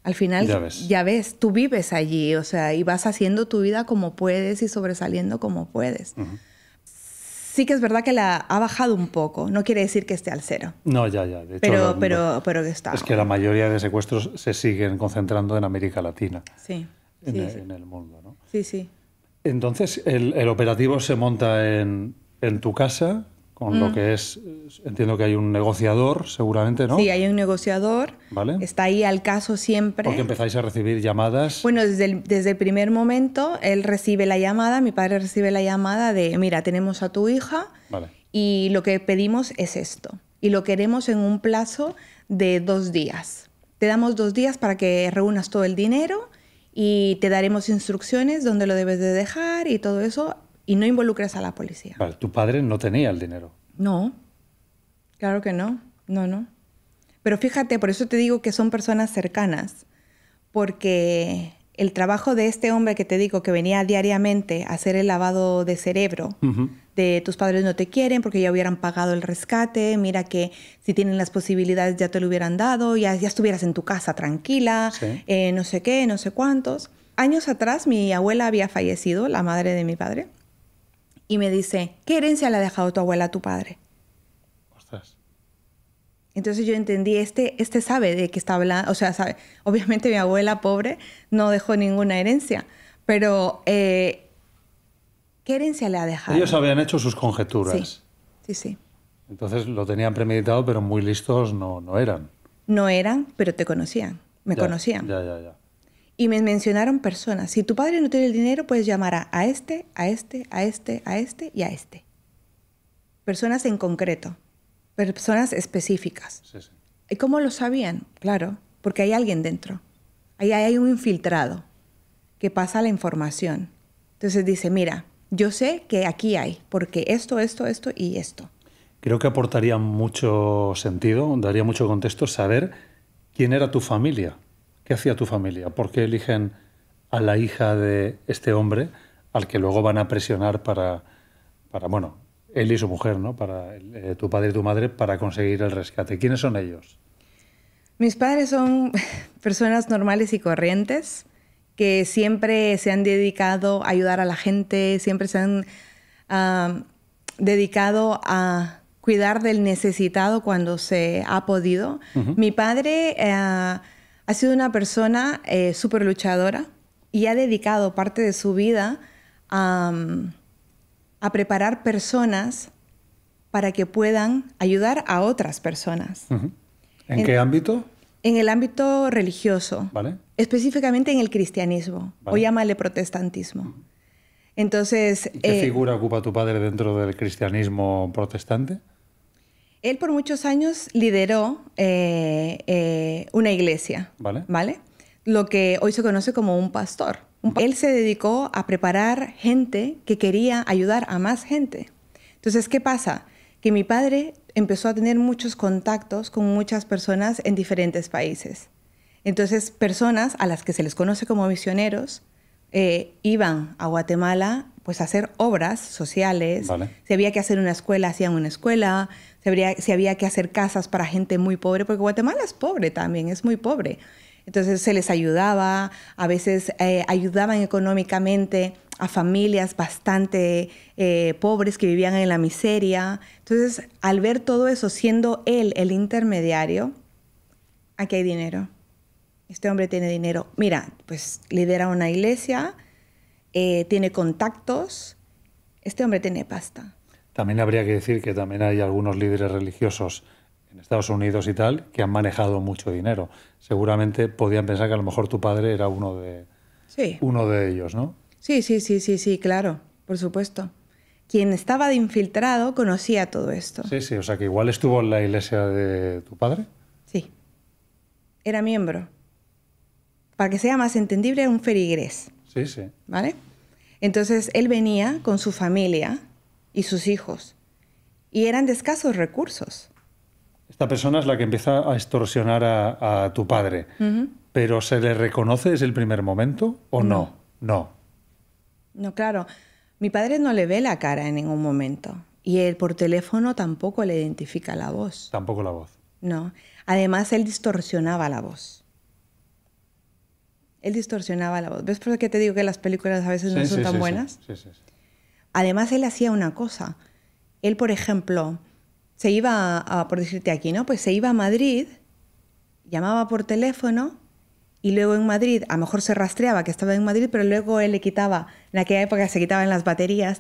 Al final, ya ves. tú vives allí, o sea, y vas haciendo tu vida como puedes y sobresaliendo como puedes. Sí que es verdad que la ha bajado un poco, no quiere decir que esté al cero. No, ya, ya. De hecho, pero, que pero, pero está. Es que la mayoría de secuestros se siguen concentrando en América Latina. Sí. En, e- el, mundo, ¿no? Sí, sí. Entonces, el, operativo se monta en tu casa, con lo mm. que es, entiendo que hay un negociador, seguramente, ¿no? Sí, hay un negociador, está ahí al caso siempre. Porque empezáis a recibir llamadas. Bueno, desde el, desde el primer momento él recibe la llamada, mi padre recibe la llamada de, mira, tenemos a tu hija vale. y lo que pedimos es esto, y lo queremos en un plazo de dos días. Te damos dos días para que reúnas todo el dinero y te daremos instrucciones dónde lo debes de dejar y todo eso y no involucres a la policía. tu padre no tenía el dinero. No, claro que no, no, no. Pero fíjate, por eso te digo que son personas cercanas, porque el trabajo de este hombre que te digo que venía diariamente a hacer el lavado de cerebro, de tus padres no te quieren porque ya hubieran pagado el rescate, mira que si tienen las posibilidades ya te lo hubieran dado, ya, ya estuvieras en tu casa tranquila, eh, no sé qué, no sé cuántos. Años atrás mi abuela había fallecido, la madre de mi padre, y me dice, ¿qué herencia le ha dejado tu abuela a tu padre? Ostras. Entonces yo entendí, este, este sabe de qué está hablando, o sea, sabe, obviamente mi abuela pobre no dejó ninguna herencia, pero eh, ¿qué herencia le ha dejado? Ellos habían hecho sus conjeturas. Sí, sí, Entonces lo tenían premeditado, pero muy listos no, no eran. No eran, pero te conocían, me conocían. Ya, ya, ya y me mencionaron personas. Si tu padre no tiene el dinero, puedes llamar a, este, a este, a este, a este y a este. Personas en concreto, personas específicas. ¿Y cómo lo sabían? Claro, porque hay alguien dentro. Ahí hay un infiltrado que pasa la información. Entonces dice, mira, yo sé que aquí hay, porque esto, esto, esto y esto. Creo que aportaría mucho sentido, daría mucho contexto saber quién era tu familia ¿Qué hacía tu familia? ¿Por qué eligen a la hija de este hombre al que luego van a presionar para, para bueno, él y su mujer, ¿no? Para eh, tu padre y tu madre para conseguir el rescate. ¿Quiénes son ellos? Mis padres son personas normales y corrientes que siempre se han dedicado a ayudar a la gente, siempre se han dedicado a cuidar del necesitado cuando se ha podido. Mi padre eh, ha sido una persona eh, súper luchadora y ha dedicado parte de su vida mm, a, preparar personas para que puedan ayudar a otras personas. ¿En, qué ámbito? En el ámbito religioso, específicamente en el cristianismo, o llámale protestantismo. Entonces, ¿Qué eh, figura ocupa tu padre dentro del cristianismo protestante? Él por muchos años lideró eh, eh, una iglesia, ¿Vale? Lo que hoy se conoce como un pastor. él se dedicó a preparar gente que quería ayudar a más gente. Entonces, ¿qué pasa? Que mi padre empezó a tener muchos contactos con muchas personas en diferentes países. Entonces, personas a las que se les conoce como misioneros, eh, iban a Guatemala pues a hacer obras sociales. Se Si había que hacer una escuela, hacían una escuela. Si había, había que hacer casas para gente muy pobre, porque Guatemala es pobre también, es muy pobre. Entonces se les ayudaba, a veces eh, ayudaban económicamente a familias bastante eh, pobres que vivían en la miseria. Entonces, al ver todo eso, siendo él el intermediario, aquí hay dinero este hombre tiene dinero. Mira, pues lidera una iglesia, eh, tiene contactos, este hombre tiene pasta. También habría que decir que también hay algunos líderes religiosos en Estados Unidos y tal que han manejado mucho dinero. Seguramente podían pensar que a lo mejor tu padre era uno de, uno de ellos, ¿no? Sí, sí, sí, sí, sí, claro, por supuesto. Quien estaba de infiltrado conocía todo esto. Sí, sí, o sea que igual estuvo en la iglesia de tu padre. Sí. Era miembro para que sea más entendible, era un ferigrés. Sí, sí. ¿Vale? Entonces él venía con su familia y sus hijos y eran de escasos recursos. Esta persona es la que empieza a extorsionar a, tu padre, pero ¿se le reconoce desde el primer momento o No. No, no claro. Mi padre no le ve la cara en ningún momento. Y él por teléfono tampoco le identifica la voz. Tampoco la voz. No. Además, él distorsionaba la voz él distorsionaba la voz. ¿Ves por qué te digo que las películas a veces no son sí, tan sí, buenas? Además, él hacía una cosa. Él, por ejemplo, se iba, a, por decirte aquí, ¿no? Pues se iba a Madrid, llamaba por teléfono y luego en Madrid, a lo mejor se rastreaba que estaba en Madrid, pero luego él le quitaba, en aquella época se quitaban las baterías,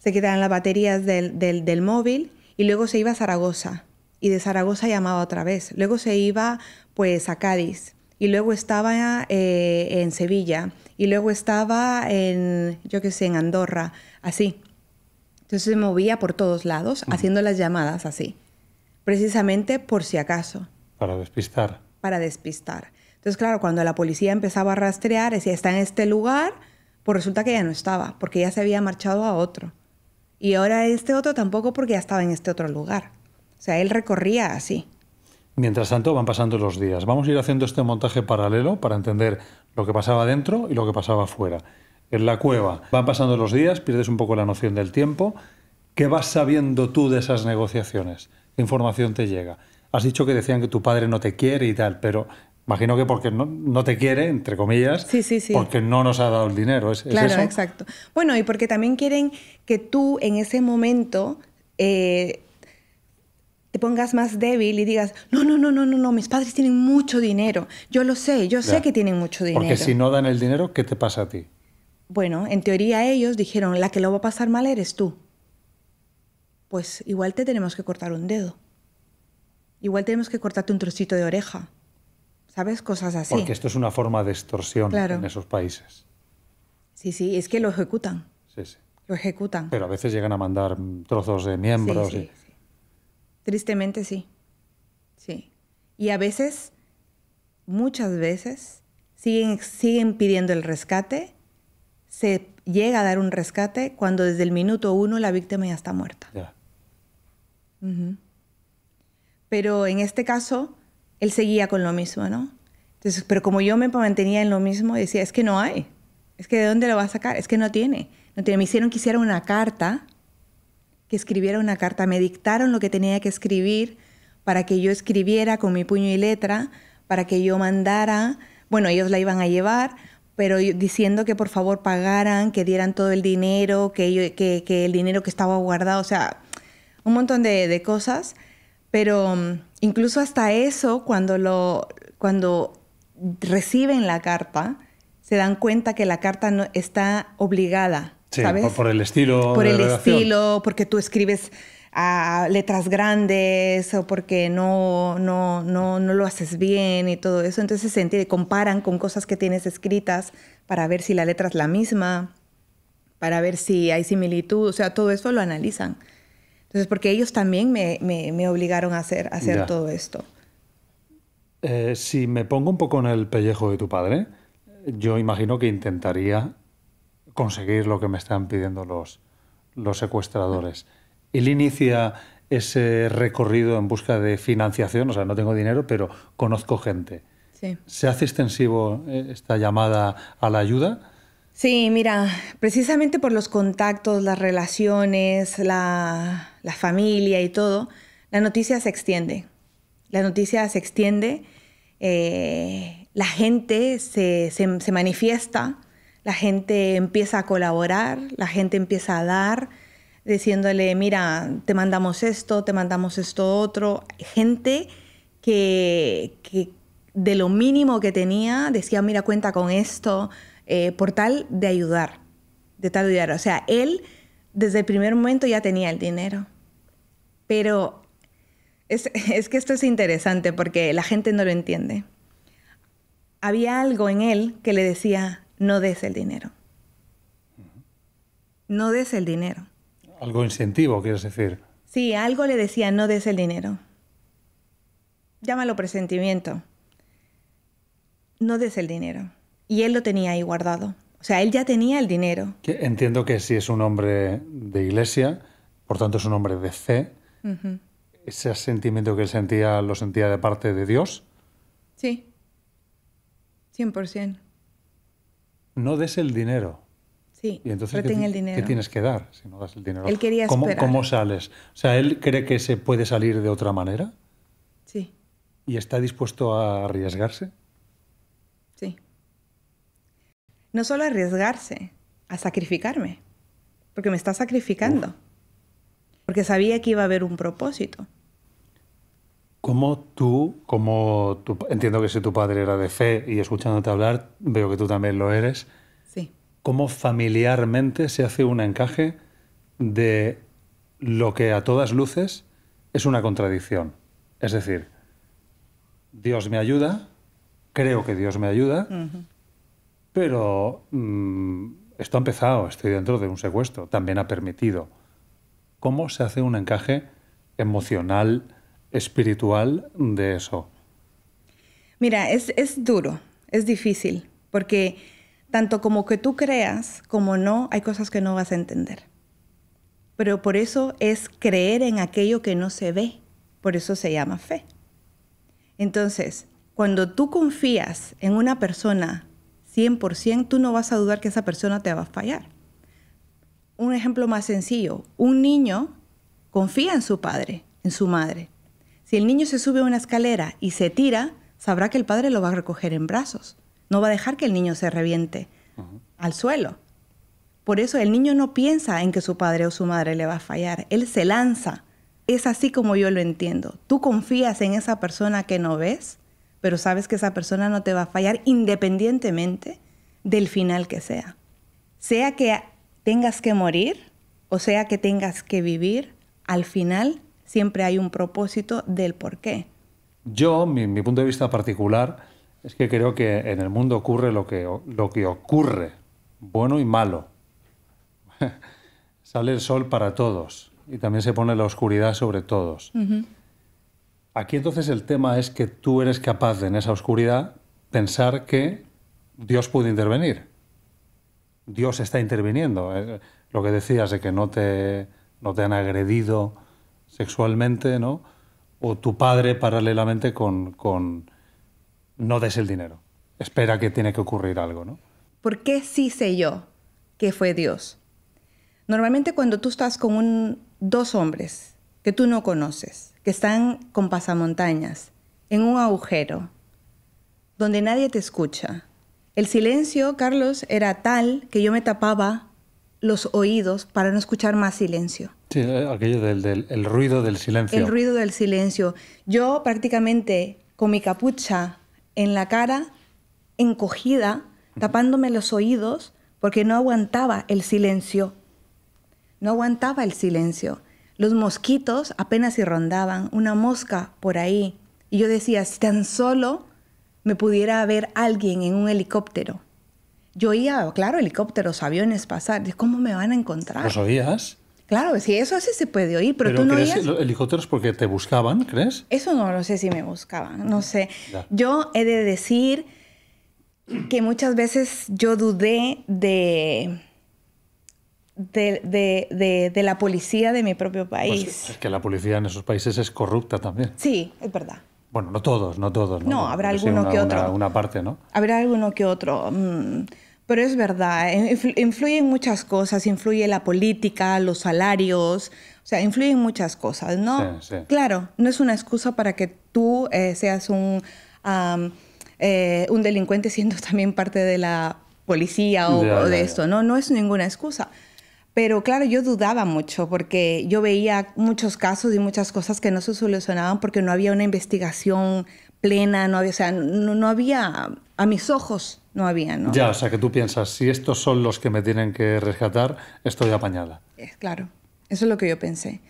se quitaban las baterías del, del móvil y luego se iba a Zaragoza y de Zaragoza llamaba otra vez. Luego se iba pues a Cádiz y luego estaba eh, en Sevilla, y luego estaba en, yo qué sé, en Andorra, así. Entonces se movía por todos lados, haciendo las llamadas así, precisamente por si acaso. Para despistar. Para despistar. Entonces, claro, cuando la policía empezaba a rastrear, decía, está en este lugar, pues resulta que ya no estaba, porque ya se había marchado a otro. Y ahora este otro tampoco porque ya estaba en este otro lugar. O sea, él recorría así. Mientras tanto van pasando los días. Vamos a ir haciendo este montaje paralelo para entender lo que pasaba dentro y lo que pasaba afuera. En la cueva van pasando los días, pierdes un poco la noción del tiempo. ¿Qué vas sabiendo tú de esas negociaciones? ¿Qué información te llega? Has dicho que decían que tu padre no te quiere y tal, pero imagino que porque no, te quiere, entre comillas, porque no nos ha dado el dinero. ¿Es, claro, exacto. Bueno, y porque también quieren que tú en ese momento eh, te pongas más débil y digas, no, no, no, no, no, no, mis padres tienen mucho dinero. Yo lo sé, yo sé que tienen mucho dinero. Porque si no dan el dinero, ¿qué te pasa a ti? Bueno, en teoría ellos dijeron, la que lo va a pasar mal eres tú. Pues igual te tenemos que cortar un dedo. Igual tenemos que cortarte un trocito de oreja. ¿Sabes? Cosas así. Porque esto es una forma de extorsión en esos países. Sí, sí, es que lo ejecutan. Sí, sí. Lo ejecutan. Pero a veces llegan a mandar trozos de miembros. Tristemente sí. Sí. Y a veces, muchas veces, siguen, siguen pidiendo el rescate, se llega a dar un rescate cuando desde el minuto uno la víctima ya está muerta. Pero en este caso, él seguía con lo mismo, ¿no? Entonces, pero como yo me mantenía en lo mismo, decía, es que no hay, es que de dónde lo va a sacar, es que no tiene. No tiene. Me hicieron que hiciera una carta que escribiera una carta, me dictaron lo que tenía que escribir para que yo escribiera con mi puño y letra, para que yo mandara, bueno, ellos la iban a llevar, pero diciendo que por favor pagaran, que dieran todo el dinero, que, el dinero que estaba guardado, o sea, un montón de, de cosas. Pero mm, incluso hasta eso, cuando, lo, cuando reciben la carta, se dan cuenta que la carta no, está obligada Sí, Por, el estilo. Por el estilo, porque tú escribes a letras grandes o porque no, no, no, no lo haces bien y todo eso. Entonces se entiende, comparan con cosas que tienes escritas para ver si la letra es la misma, para ver si hay similitud, o sea, todo eso lo analizan. Entonces, porque ellos también me, me, obligaron a hacer, a hacer todo esto. Eh, si me pongo un poco en el pellejo de tu padre, yo imagino que intentaría conseguir lo que me están pidiendo los, los secuestradores. Él inicia ese recorrido en busca de financiación, o sea, no tengo dinero, pero conozco gente. ¿Se hace extensivo eh, esta llamada a la ayuda? Sí, mira, precisamente por los contactos, las relaciones, la, familia y todo, la noticia se extiende. La noticia se extiende, eh, la gente se, se, se manifiesta la gente empieza a colaborar, la gente empieza a dar, diciéndole, mira, te mandamos esto, te mandamos esto otro. Gente que, de lo mínimo que tenía decía, mira, cuenta con esto, eh, por tal de ayudar, de tal ayudar. O sea, él desde el primer momento ya tenía el dinero. Pero es, es que esto es interesante porque la gente no lo entiende. Había algo en él que le decía, no des el dinero. No des el dinero. Algo incentivo, quieres decir. Sí, algo le decía, no des el dinero. Llámalo presentimiento. No des el dinero. Y él lo tenía ahí guardado. O sea, él ya tenía el dinero. entiendo que si es un hombre de iglesia, por tanto es un hombre de fe, ese sentimiento que él sentía lo sentía de parte de Dios. Sí, 100% no des el dinero. Sí, y entonces, ¿qué, el dinero. ¿qué tienes que dar si no das el dinero? Él quería ¿Cómo, ¿Cómo sales? O sea, ¿él cree que se puede salir de otra manera? Sí. ¿Y está dispuesto a arriesgarse? Sí. No solo arriesgarse, a sacrificarme, porque me está sacrificando, porque sabía que iba a haber un propósito. ¿Cómo tú, como entiendo que si tu padre era de fe y escuchándote hablar, veo que tú también lo eres, sí. ¿cómo familiarmente se hace un encaje de lo que a todas luces es una contradicción? Es decir, Dios me ayuda, creo que Dios me ayuda, pero mm, esto ha empezado, estoy dentro de un secuestro, también ha permitido. ¿Cómo se hace un encaje emocional? espiritual de eso? Mira, es, duro, es difícil, porque tanto como que tú creas como no, hay cosas que no vas a entender. Pero por eso es creer en aquello que no se ve, por eso se llama fe. Entonces, cuando tú confías en una persona 100%, tú no vas a dudar que esa persona te va a fallar. Un ejemplo más sencillo, un niño confía en su padre, en su madre, si el niño se sube a una escalera y se tira, sabrá que el padre lo va a recoger en brazos. No va a dejar que el niño se reviente al suelo. Por eso el niño no piensa en que su padre o su madre le va a fallar. Él se lanza. Es así como yo lo entiendo. Tú confías en esa persona que no ves, pero sabes que esa persona no te va a fallar independientemente del final que sea. Sea que tengas que morir o sea que tengas que vivir, al final siempre hay un propósito del por qué. Yo, mi, punto de vista particular, es que creo que en el mundo ocurre lo que, lo que ocurre, bueno y malo. Sale el sol para todos y también se pone la oscuridad sobre todos. Aquí entonces el tema es que tú eres capaz de en esa oscuridad pensar que Dios puede intervenir. Dios está interviniendo. Eh, lo que decías de que no te, no te han agredido, sexualmente, ¿no? O tu padre paralelamente con, no des el dinero. Espera que tiene que ocurrir algo, ¿no? ¿Por qué sí sé yo que fue Dios? Normalmente cuando tú estás con dos hombres que tú no conoces, que están con pasamontañas, en un agujero, donde nadie te escucha, el silencio, Carlos, era tal que yo me tapaba los oídos para no escuchar más silencio. Sí, eh, aquello del, ruido del silencio. El ruido del silencio. Yo prácticamente con mi capucha en la cara, encogida, tapándome los oídos, porque no aguantaba el silencio. No aguantaba el silencio. Los mosquitos apenas si rondaban, una mosca por ahí. Y yo decía, si tan solo me pudiera ver alguien en un helicóptero. Yo oía, claro, helicópteros, aviones pasar. ¿Cómo me van a encontrar? ¿Los oías? Claro, sí, eso sí se puede oír, pero, tú no crees oías... los helicópteros porque te buscaban, crees? Eso no lo sé si me buscaban, no sé. Yo he de decir que muchas veces yo dudé de, de, de, de, la policía de mi propio pues, país. es que la policía en esos países es corrupta también. Sí, es verdad. Bueno, no todos, no todos. No, habrá alguno que otro. Una, parte, ¿no? Habrá alguno que otro. Mm, pero es verdad, eh, influyen muchas cosas, influye la política, los salarios, o sea, influyen muchas cosas, ¿no? Claro, no es una excusa para que tú eh, seas un, eh, un delincuente siendo también parte de la policía o, de esto, ¿no? No es ninguna excusa. Pero claro, yo dudaba mucho porque yo veía muchos casos y muchas cosas que no se solucionaban porque no había una investigación plena, no había, o sea, no, no había, a mis ojos, no había, ¿no? Ya, o sea que tú piensas, si estos son los que me tienen que rescatar, estoy apañada. Claro, eso es lo que yo pensé.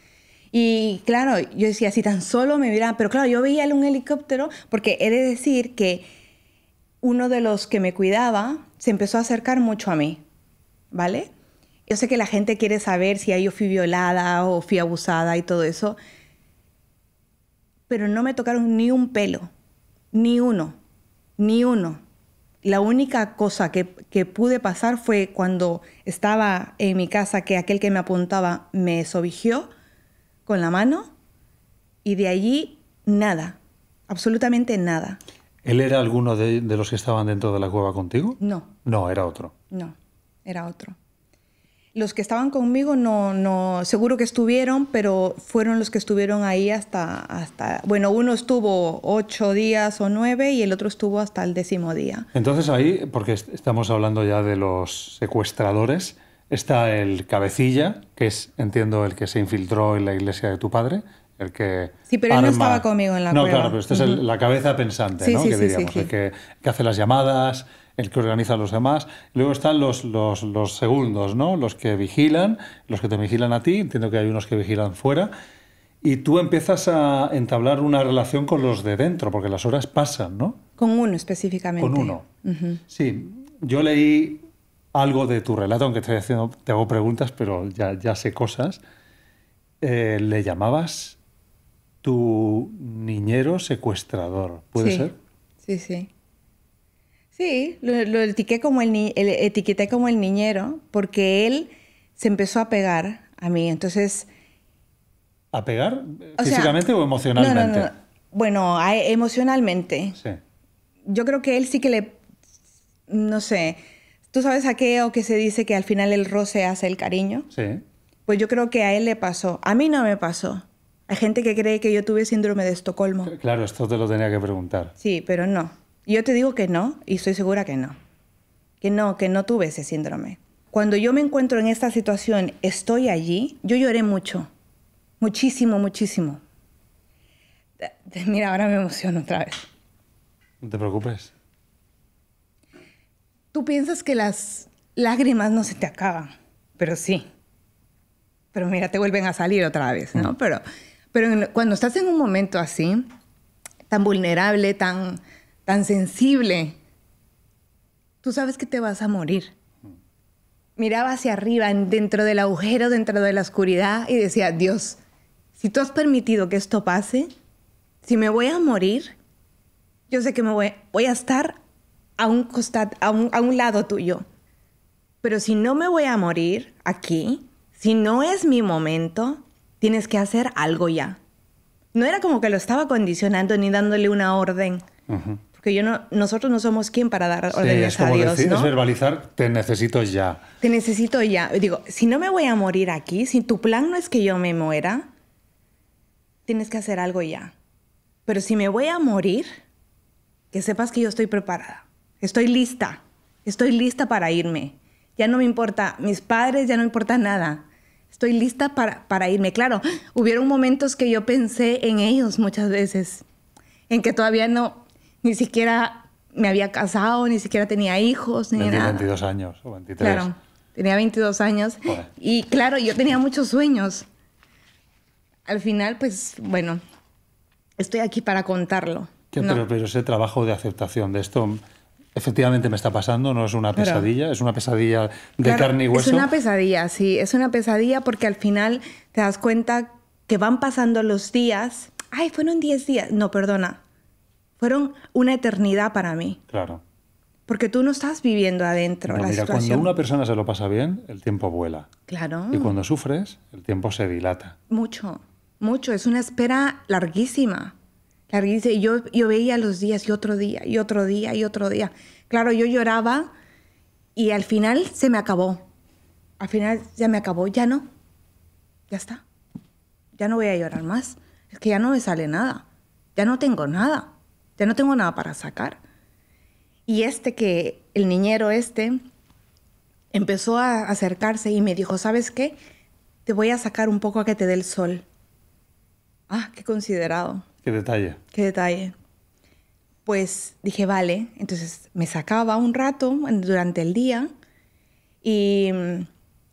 Y claro, yo decía, si tan solo me hubiera... Pero claro, yo veía un helicóptero porque he de decir que uno de los que me cuidaba se empezó a acercar mucho a mí, ¿vale? Yo sé que la gente quiere saber si yo fui violada o fui abusada y todo eso, pero no me tocaron ni un pelo, ni uno, ni uno la única cosa que, pude pasar fue cuando estaba en mi casa que aquel que me apuntaba me sobigió con la mano y de allí nada, absolutamente nada. ¿Él era alguno de los que estaban dentro de la cueva contigo? No. No, era otro. No, era otro los que estaban conmigo no, no, seguro que estuvieron, pero fueron los que estuvieron ahí hasta, hasta, bueno, uno estuvo ocho días o nueve y el otro estuvo hasta el décimo día. Entonces ahí, porque estamos hablando ya de los secuestradores, está el cabecilla, que es, entiendo, el que se infiltró en la iglesia de tu padre, el que sí, pero él no estaba conmigo en la No, claro, pero este es la cabeza pensante, ¿no? que diríamos, el que, hace las llamadas, el que organiza a los demás. Luego están los, los, segundos, ¿no? Los que vigilan, los que te vigilan a ti, entiendo que hay unos que vigilan fuera. Y tú empiezas a entablar una relación con los de dentro, porque las horas pasan, ¿no? Con uno específicamente. Con uno. Sí, yo leí algo de tu relato, aunque haciendo, te hago preguntas, pero ya, ya sé cosas. Eh, ¿Le llamabas tu niñero secuestrador? ¿Puede ser? Sí, sí. Sí, lo, etiqueté, como el, etiqueté como el niñero porque él se empezó a pegar a mí. Entonces... ¿A pegar? ¿Físicamente o emocionalmente? No, no, Bueno, emocionalmente. Sí. Yo creo que él sí que le... No sé. ¿Tú sabes a qué o qué se dice que al final el roce hace el cariño? Sí. Pues yo creo que a él le pasó. A mí no me pasó. Hay gente que cree que yo tuve síndrome de Estocolmo. Claro, esto te lo tenía que preguntar. Sí, pero no. Yo te digo que no y estoy segura que no. Que no, que no tuve ese síndrome. Cuando yo me encuentro en esta situación, estoy allí, yo lloré mucho. Muchísimo, muchísimo. Mira, ahora me emociono otra vez. No te preocupes. Tú piensas que las lágrimas no se te acaban, pero sí. Pero mira, te vuelven a salir otra vez, ¿no? Mm. Pero, pero cuando estás en un momento así, tan vulnerable, tan tan sensible, tú sabes que te vas a morir. Miraba hacia arriba, dentro del agujero, dentro de la oscuridad, y decía, Dios, si tú has permitido que esto pase, si me voy a morir, yo sé que me voy, a estar a un, a, lado tuyo. Pero si no me voy a morir aquí, si no es mi momento, tienes que hacer algo ya. No era como que lo estaba condicionando ni dándole una orden. Porque yo no, nosotros no somos quien para dar órdenes sí, a Dios. Es verbalizar, te necesito ya. Te necesito ya. Digo, si no me voy a morir aquí, si tu plan no es que yo me muera, tienes que hacer algo ya. Pero si me voy a morir, que sepas que yo estoy preparada. Estoy lista. Estoy lista para irme. Ya no me importa mis padres, ya no importa nada. Estoy lista para, para irme. Claro, hubieron momentos que yo pensé en ellos muchas veces, en que todavía no, ni siquiera me había casado, ni siquiera tenía hijos, ni 22 años o 23. Claro, tenía 22 años. Y claro, yo tenía muchos sueños. Al final, pues bueno, estoy aquí para contarlo. pero, ese trabajo de aceptación de esto efectivamente me está pasando, no es una pesadilla, es una pesadilla de carne y hueso. Es una pesadilla, sí, es una pesadilla porque al final te das cuenta que van pasando los días. Ay, fueron 10 días. No, perdona, fueron una eternidad para mí. Claro. Porque tú no estás viviendo adentro la situación. Cuando una persona se lo pasa bien, el tiempo vuela. Claro. Y cuando sufres, el tiempo se dilata. Mucho, mucho. Es una espera larguísima. Larguísima. yo, yo veía los días y otro día, y otro día, y otro día. Claro, yo lloraba y al final se me acabó. Al final ya me acabó, ya no. Ya está. Ya no voy a llorar más. Es que ya no me sale nada. Ya no tengo nada ya no tengo nada para sacar. Y este que, el niñero este, empezó a acercarse y me dijo, ¿sabes qué? Te voy a sacar un poco a que te dé el sol. Ah, qué considerado. Qué detalle. Qué detalle. Pues dije, vale, entonces me sacaba un rato durante el día y mm,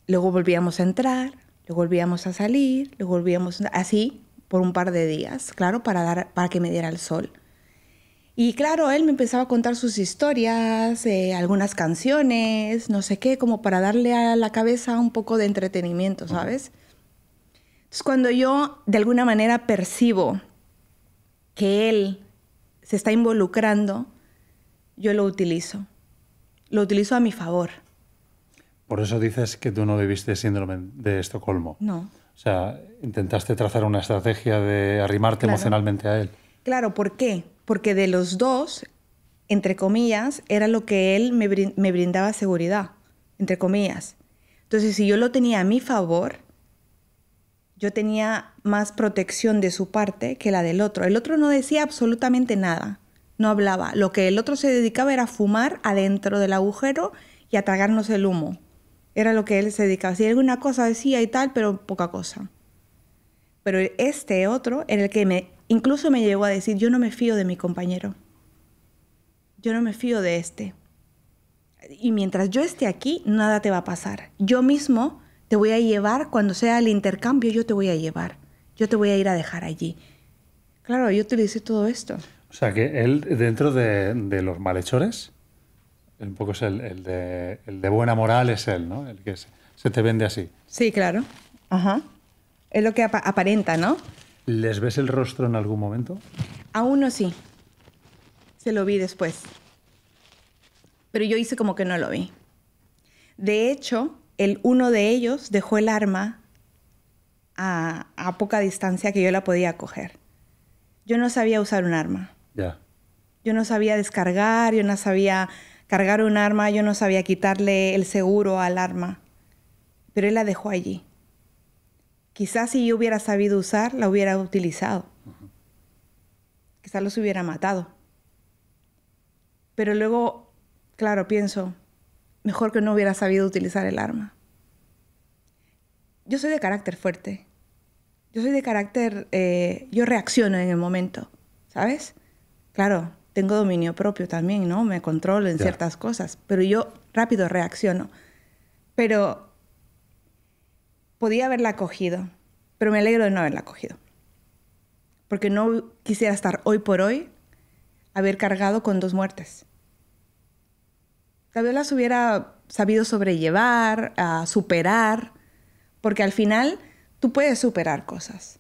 luego volvíamos a entrar, luego volvíamos a salir, luego volvíamos así por un par de días, claro, para, dar, para que me diera el sol. Y claro, él me empezaba a contar sus historias, eh, algunas canciones, no sé qué, como para darle a la cabeza un poco de entretenimiento, ¿sabes? Entonces, cuando yo de alguna manera percibo que él se está involucrando, yo lo utilizo. Lo utilizo a mi favor. Por eso dices que tú no viviste síndrome de Estocolmo. No. O sea, intentaste trazar una estrategia de arrimarte emocionalmente a él. Claro, ¿por qué? porque de los dos, entre comillas, era lo que él me, brindaba seguridad, entre comillas. Entonces, si yo lo tenía a mi favor, yo tenía más protección de su parte que la del otro. El otro no decía absolutamente nada, no hablaba. Lo que el otro se dedicaba era a fumar adentro del agujero y a tragarnos el humo. Era lo que él se dedicaba. Si alguna cosa decía y tal, pero poca cosa. Pero este otro era el que me Incluso me llegó a decir, yo no me fío de mi compañero. Yo no me fío de este. Y mientras yo esté aquí, nada te va a pasar. Yo mismo te voy a llevar, cuando sea el intercambio, yo te voy a llevar. Yo te voy a ir a dejar allí. Claro, yo utilicé todo esto. O sea, que él, dentro de, los malhechores, un poco es el, de, buena moral, es él, ¿no? El que se, te vende así. Sí, claro. Ajá. Es lo que aparenta, ¿no? ¿Les ves el rostro en algún momento? A uno sí. Se lo vi después. Pero yo hice como que no lo vi. De hecho, el uno de ellos dejó el arma a, poca distancia que yo la podía coger. Yo no sabía usar un arma. Ya. Yo no sabía descargar, yo no sabía cargar un arma, yo no sabía quitarle el seguro al arma. Pero él la dejó allí. Quizás si yo hubiera sabido usar, la hubiera utilizado. Quizás los hubiera matado. Pero luego, claro, pienso, mejor que no hubiera sabido utilizar el arma. Yo soy de carácter fuerte. Yo soy de carácter, eh, yo reacciono en el momento, ¿sabes? Claro, tengo dominio propio también, ¿no? Me controlo en ciertas cosas, pero yo rápido reacciono. Pero podía haberla cogido, pero me alegro de no haberla cogido. Porque no quisiera estar hoy por hoy haber cargado con dos muertes. Tal vez las hubiera sabido sobrellevar, a superar, porque al final tú puedes superar cosas.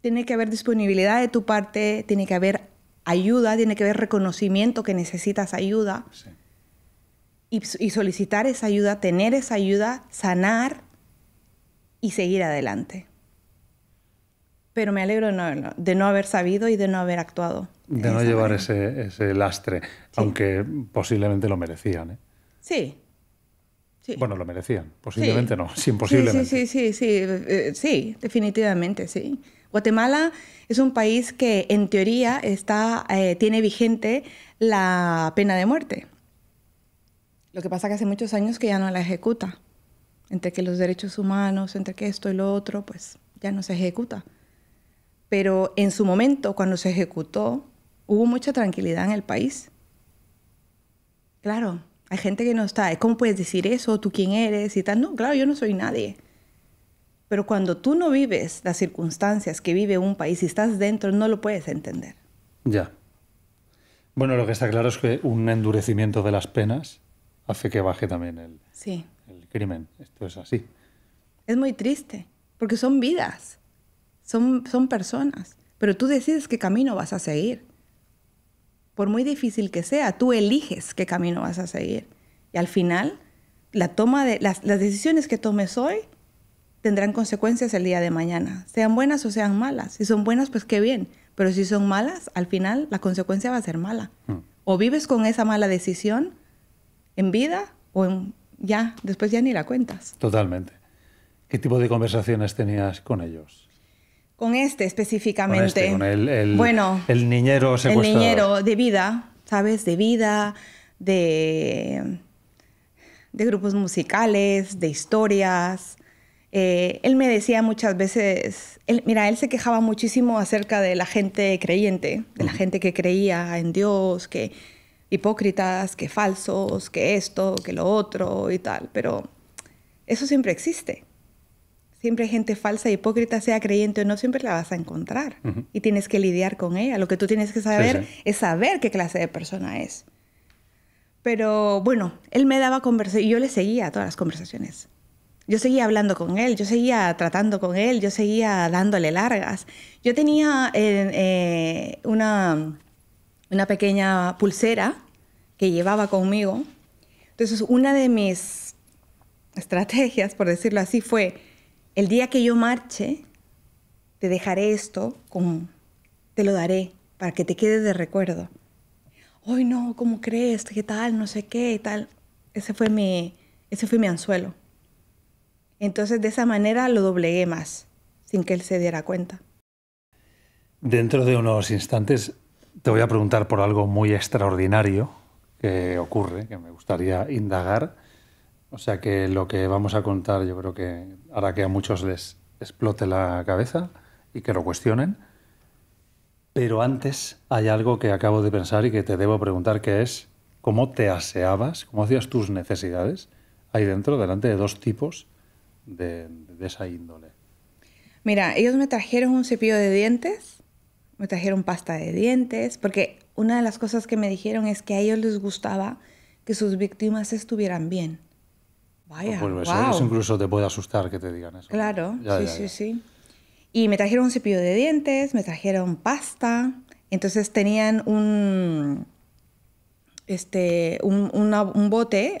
Tiene que haber disponibilidad de tu parte, tiene que haber ayuda, tiene que haber reconocimiento que necesitas ayuda. Y, y solicitar esa ayuda, tener esa ayuda, sanar y seguir adelante. Pero me alegro de no, haber sabido y de no haber actuado. De no llevar ese, lastre, aunque posiblemente lo merecían. ¿eh? Sí. Bueno, lo merecían. Posiblemente no, sí, Sí, sí, sí, eh, eh, sí, definitivamente, sí. Guatemala es un país que en teoría está, tiene vigente la pena de muerte. Lo que pasa es que hace muchos años que ya no la ejecuta entre que los derechos humanos, entre que esto y lo otro, pues ya no se ejecuta. Pero en su momento, cuando se ejecutó, hubo mucha tranquilidad en el país. Claro, hay gente que no está, ¿cómo puedes decir eso? ¿Tú quién eres? Y tal. No, claro, yo no soy nadie. Pero cuando tú no vives las circunstancias que vive un país y estás dentro, no lo puedes entender. Ya. Bueno, lo que está claro es que un endurecimiento de las penas hace que baje también el, sí el crimen. Esto es así. Es muy triste, porque son vidas, son, son personas, pero tú decides qué camino vas a seguir. Por muy difícil que sea, tú eliges qué camino vas a seguir. Y al final, la toma de, las, decisiones que tomes hoy tendrán consecuencias el día de mañana, sean buenas o sean malas. Si son buenas, pues qué bien, pero si son malas, al final la consecuencia va a ser mala. Mm. O vives con esa mala decisión en vida o en, ya, después ya ni la cuentas. Totalmente. ¿Qué tipo de conversaciones tenías con ellos? Con este específicamente. Con, este, el, bueno, el niñero El niñero de vida, ¿sabes? De vida, de, de grupos musicales, de historias. Eh, él me decía muchas veces, él, mira, él se quejaba muchísimo acerca de la gente creyente, de la gente que creía en Dios, que, hipócritas, que falsos, que esto, que lo otro y tal, pero eso siempre existe. Siempre hay gente falsa, e hipócrita, sea creyente o no, siempre la vas a encontrar y tienes que lidiar con ella. Lo que tú tienes que saber es saber qué clase de persona es. Pero bueno, él me daba conversación y yo le seguía todas las conversaciones. Yo seguía hablando con él, yo seguía tratando con él, yo seguía dándole largas. Yo tenía eh, una una pequeña pulsera que llevaba conmigo. Entonces, una de mis estrategias, por decirlo así, fue, el día que yo marche, te dejaré esto, con, te lo daré, para que te quede de recuerdo. Hoy no, ¿cómo crees? ¿Qué tal? No sé qué, y tal. Ese fue ese fue mi anzuelo. Entonces, de esa manera lo doblegué más, sin que él se diera cuenta. Dentro de unos instantes te voy a preguntar por algo muy extraordinario que ocurre, que me gustaría indagar. O sea que lo que vamos a contar yo creo que hará que a muchos les explote la cabeza y que lo cuestionen. Pero antes hay algo que acabo de pensar y que te debo preguntar, que es cómo te aseabas, cómo hacías tus necesidades ahí dentro, delante de dos tipos de, de esa índole. Mira, ellos me trajeron un cepillo de dientes me trajeron pasta de dientes, porque una de las cosas que me dijeron es que a ellos les gustaba que sus víctimas estuvieran bien. Vaya, wow. Pues incluso te puede asustar que te digan eso. Claro, sí, sí, sí. Y me trajeron un cepillo de dientes, me trajeron pasta, entonces tenían un, este, un, un bote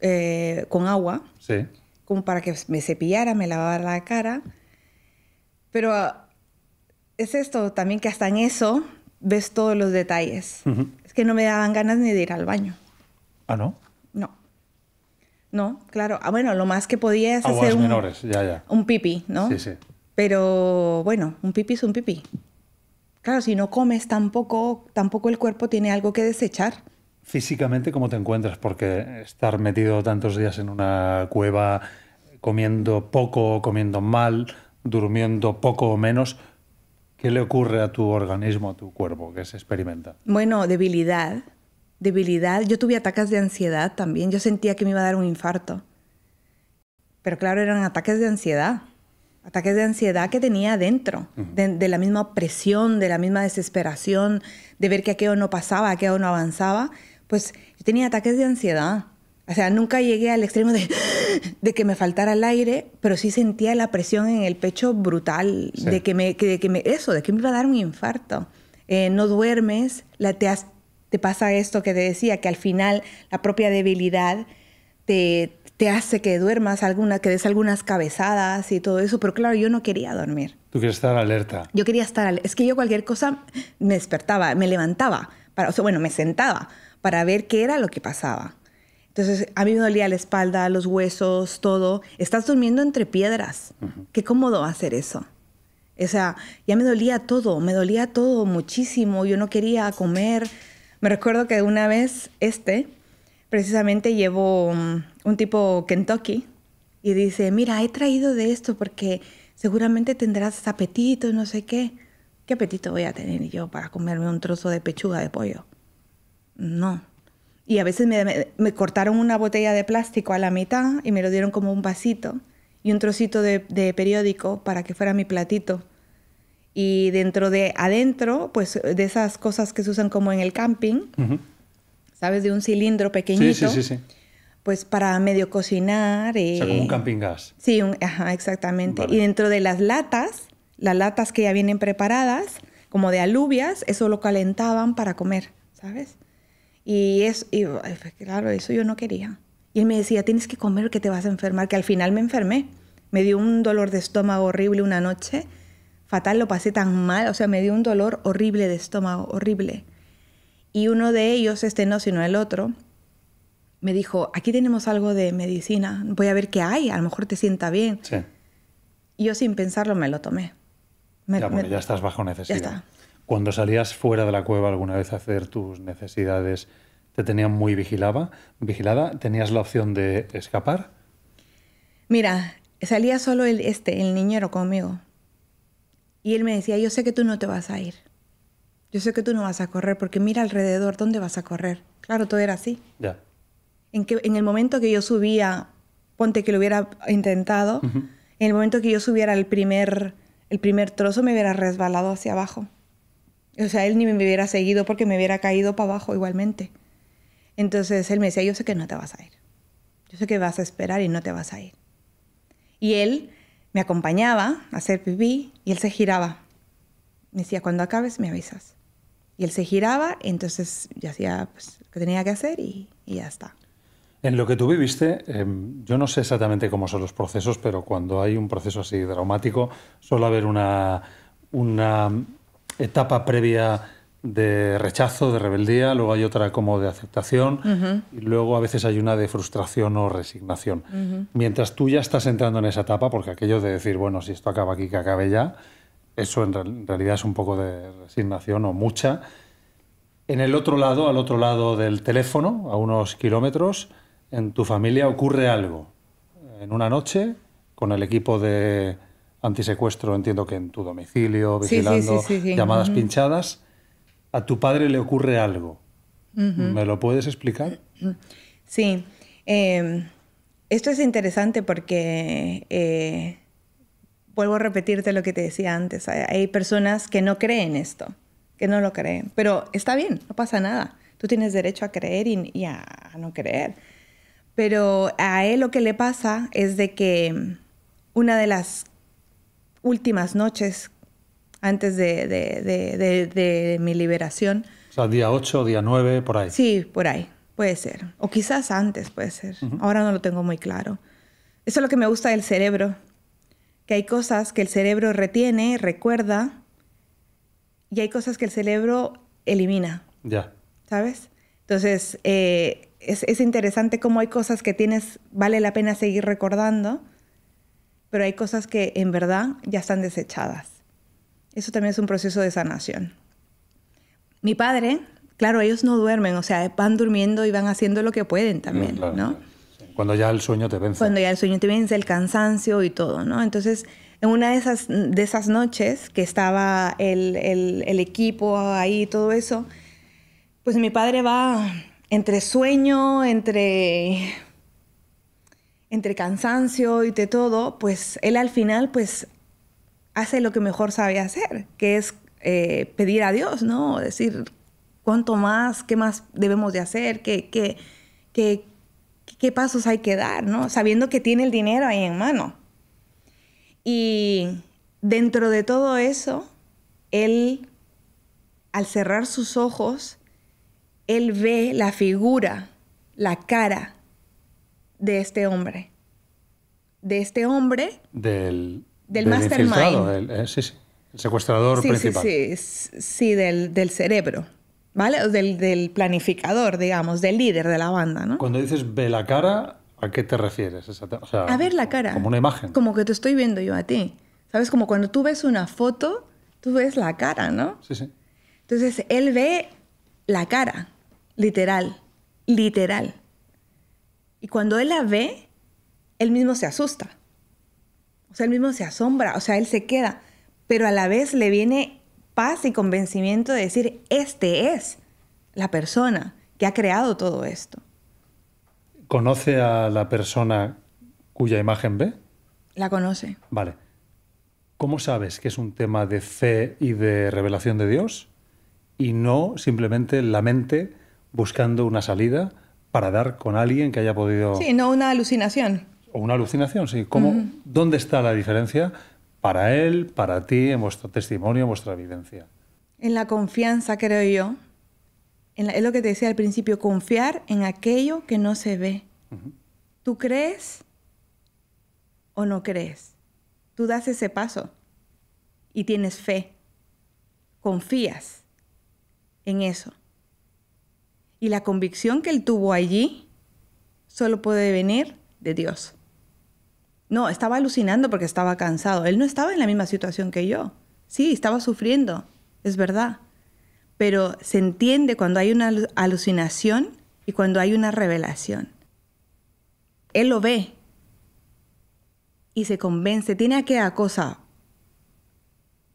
eh, con agua, como para que me cepillara, me lavara la cara. Pero ah, es esto también que hasta en eso ves todos los detalles. Es que no me daban ganas ni de ir al baño. ¿Ah, no? No. No, claro. Ah, bueno, lo más que podía es hacer un, menores. un pipí, ¿no? Sí, sí. Pero bueno, un pipí es un pipí. Claro, si no comes tampoco, tampoco el cuerpo tiene algo que desechar. Físicamente, ¿cómo te encuentras? Porque estar metido tantos días en una cueva, comiendo poco, comiendo mal, durmiendo poco o menos, ¿Qué le ocurre a tu organismo, a tu cuerpo, que se experimenta? Bueno, debilidad, debilidad. Yo tuve ataques de ansiedad también. Yo sentía que me iba a dar un infarto. Pero claro, eran ataques de ansiedad. Ataques de ansiedad que tenía dentro de, la misma presión, de la misma desesperación, de ver que aquello no pasaba, aquello no avanzaba. Pues yo tenía ataques de ansiedad. O sea, nunca llegué al extremo de, que me faltara el aire, pero sí sentía la presión en el pecho brutal, de, que me, que, que me, eso, de que me iba a dar un infarto. Eh, no duermes, te, pasa esto que te decía, que al final la propia debilidad te, hace que duermas, alguna, que des algunas cabezadas y todo eso, pero claro, yo no quería dormir. Tú quieres estar alerta. Yo quería estar alerta. Es que yo cualquier cosa me despertaba, me levantaba, para, o sea, bueno, me sentaba para ver qué era lo que pasaba. Entonces a mí me dolía la espalda, los huesos, todo. Estás durmiendo entre piedras. Qué cómodo hacer eso. O sea, ya me dolía todo, me dolía todo muchísimo. Yo no quería comer. Me recuerdo que una vez este precisamente llevo un, mm, un tipo Kentucky y dice, mira, he traído de esto porque seguramente tendrás apetito, no sé qué. ¿Qué apetito voy a tener yo para comerme un trozo de pechuga de pollo? No, y a veces me, cortaron una botella de plástico a la mitad y me lo dieron como un vasito y un trocito de, periódico para que fuera mi platito. Y dentro de adentro, pues de esas cosas que se usan como en el camping, ¿sabes? De un cilindro pequeñito. Sí, sí, sí. Pues para medio cocinar. o como un eh, camping gas. Sí, ajá, exactamente. Y dentro de las latas, las latas que ya vienen preparadas, como de alubias, eso lo calentaban para comer, ¿sabes? Y, es, claro, eso yo no quería. Y él me decía, tienes que comer que te vas a enfermar, que al final me enfermé. Me dio un dolor de estómago horrible una noche, fatal, lo pasé tan mal, o sea, me dio un dolor horrible de estómago, horrible. Y uno de ellos, este no, sino el otro, me dijo, aquí tenemos algo de medicina, voy a ver qué hay, a lo mejor te sienta bien. Sí. Y yo sin pensarlo me lo tomé. Me, ya, ya estás bajo necesidad cuando salías fuera de la cueva alguna vez a hacer tus necesidades, te tenían muy vigilaba, vigilada. ¿Tenías la opción de escapar? Mira, salía solo el, este, el niñero conmigo. Y él me decía, yo sé que tú no te vas a ir. Yo sé que tú no vas a correr porque mira alrededor, ¿dónde vas a correr? Claro, todo era así. Ya. En, que, en el momento que yo subía, ponte que lo hubiera intentado, en el momento que yo subiera el primer, el primer trozo me hubiera resbalado hacia abajo. O sea, él ni me hubiera seguido porque me hubiera caído para abajo igualmente. Entonces él me decía, yo sé que no te vas a ir. Yo sé que vas a esperar y no te vas a ir. Y él me acompañaba a hacer pipí y él se giraba. Me decía, cuando acabes me avisas. Y él se giraba, entonces yo hacía pues, lo que tenía que hacer y, ya está. En lo que tú viviste, em, yo no sé exactamente cómo son los procesos, pero cuando hay un proceso así dramático, suele haber una, una etapa previa de rechazo, de rebeldía, luego hay otra como de aceptación y luego a veces hay una de frustración o resignación. Mientras tú ya estás entrando en esa etapa, porque aquello de decir, bueno, si esto acaba aquí, que acabe ya, eso en realidad es un poco de resignación o mucha. En el otro lado, al otro lado del teléfono, a unos kilómetros, en tu familia ocurre algo. En una noche, con el equipo de antisecuestro, entiendo que en tu domicilio, vigilando, llamadas pinchadas, a tu padre le ocurre algo. ¿Me lo puedes explicar? Sí. Em, esto es interesante porque eh, vuelvo a repetirte lo que te decía antes. Hay personas que no creen esto, que no lo creen. Pero está bien, no pasa nada. Tú tienes derecho a creer y, y a no creer. Pero a él lo que le pasa es de que una de las últimas noches antes de, mi liberación. O sea, día 8, día 9, por ahí. Sí, por ahí, puede ser. O quizás antes, puede ser. Ahora no lo tengo muy claro. Eso es lo que me gusta del cerebro, que hay cosas que el cerebro retiene, recuerda, y hay cosas que el cerebro elimina. Ya. ¿Sabes? Entonces, eh, es, es interesante cómo hay cosas que tienes, vale la pena seguir recordando pero hay cosas que en verdad ya están desechadas. Eso también es un proceso de sanación. Mi padre, claro, ellos no duermen, o sea, van durmiendo y van haciendo lo que pueden también, Cuando ya el sueño te vence. Cuando ya el sueño te vence, el cansancio y todo, ¿no? Entonces, en una de esas, de esas noches que estaba el, el equipo ahí y todo eso, pues mi padre va entre sueño, entre entre cansancio y de todo, pues él al final pues hace lo que mejor sabe hacer, que es eh, pedir a Dios, ¿no? Decir, ¿cuánto más? ¿Qué más debemos de hacer? ¿Qué, qué pasos hay que dar, ¿no? Sabiendo que tiene el dinero ahí en mano. Y dentro de todo eso, él, al cerrar sus ojos, él ve la figura, la cara de este hombre. De este hombre. Del. Del, mastermind. Eh, sí, sí. El secuestrador sí, principal. Sí, sí, sí del, del, cerebro. ¿Vale? Del, del planificador, digamos, del líder de la banda, ¿no? Cuando dices ve la cara, ¿a qué te refieres? a ver la cara. Como una imagen. Como que te estoy viendo yo a ti. ¿Sabes? Como cuando tú ves una foto, tú ves la cara, ¿no? Sí, sí. Entonces él ve la cara, literal, literal. Y cuando él la ve, él mismo se asusta. O sea, él mismo se asombra, o sea, él se queda, pero a la vez le viene paz y convencimiento de decir, este es la persona que ha creado todo esto. ¿Conoce a la persona cuya imagen ve? La conoce. Vale. ¿Cómo sabes que es un tema de fe y de revelación de Dios y no simplemente la mente buscando una salida para dar con alguien que haya podido... Sí, no una alucinación. O una alucinación, sí. ¿Cómo, ¿Dónde está la diferencia para él, para ti, en vuestro testimonio, en vuestra vivencia? En la confianza, creo yo. En es lo que te decía al principio, confiar en aquello que no se ve. ¿Tú crees o no crees? Tú das ese paso y tienes fe. Confías en eso. Y la convicción que él tuvo allí solo puede venir de Dios. No, estaba alucinando porque estaba cansado. Él no estaba en la misma situación que yo. Sí, estaba sufriendo, es verdad. Pero se entiende cuando hay una alucinación y cuando hay una revelación. Él lo ve y se convence, tiene aquella cosa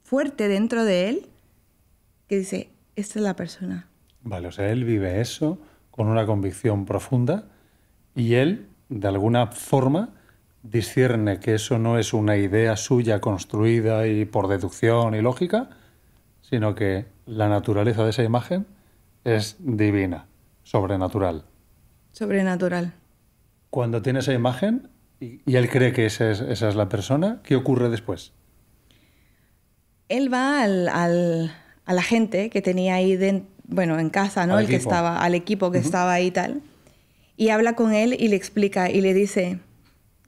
fuerte dentro de él que dice, esta es la persona, Vale, o sea, él vive eso con una convicción profunda y él, de alguna forma, discierne que eso no es una idea suya construida y por deducción y lógica, sino que la naturaleza de esa imagen es divina, sobrenatural. Sobrenatural. Cuando tiene esa imagen y, él cree que esa es, la persona, ¿qué ocurre después? Él va al, a la gente que tenía ahí dentro bueno, en casa, ¿no? el que estaba, al equipo que estaba ahí y tal. Y habla con él y le explica y le dice,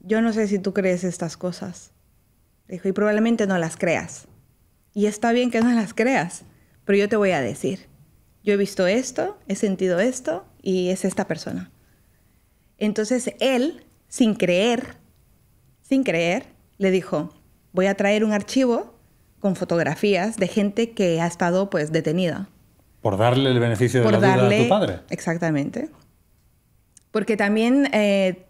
yo no sé si tú crees estas cosas. Dijo, y probablemente no las creas. Y está bien que no las creas, pero yo te voy a decir, yo he visto esto, he sentido esto y es esta persona. Entonces él, sin creer, sin creer, le dijo, voy a traer un archivo con fotografías de gente que ha estado pues detenida. Por darle el beneficio de la duda a tu padre. Exactamente. Porque también eh,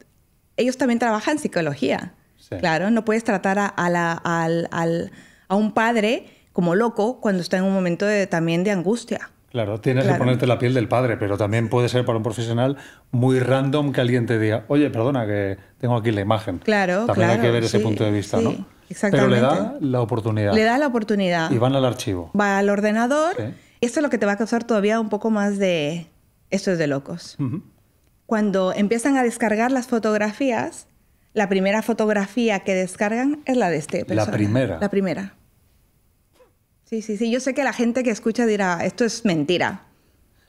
ellos también trabajan psicología. Claro, no puedes tratar a, a, un padre como loco cuando está en un momento de, también de angustia. Claro, tienes que ponerte la piel del padre, pero también puede ser para un profesional muy random que alguien te diga, oye, perdona, que tengo aquí la imagen. Claro, También hay que ver ese punto de vista, ¿no? Exactamente. Pero le da la oportunidad. Le da la oportunidad. Y van al archivo. Va al ordenador. Esto es lo que te va a causar todavía un poco más de, esto es de locos. Cuando empiezan a descargar las fotografías, la primera fotografía que descargan es la de este La primera. La primera. Sí, sí, sí. Yo sé que la gente que escucha dirá, esto es mentira.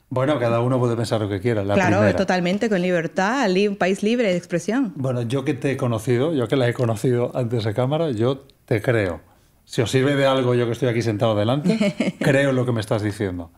Bueno, cada uno puede pensar lo que quiera. La claro, totalmente, con libertad, un país libre de expresión. Bueno, yo que te he conocido, yo que la he conocido antes de cámara, yo te creo. Si os sirve de algo yo que estoy aquí sentado delante, creo lo que me estás diciendo.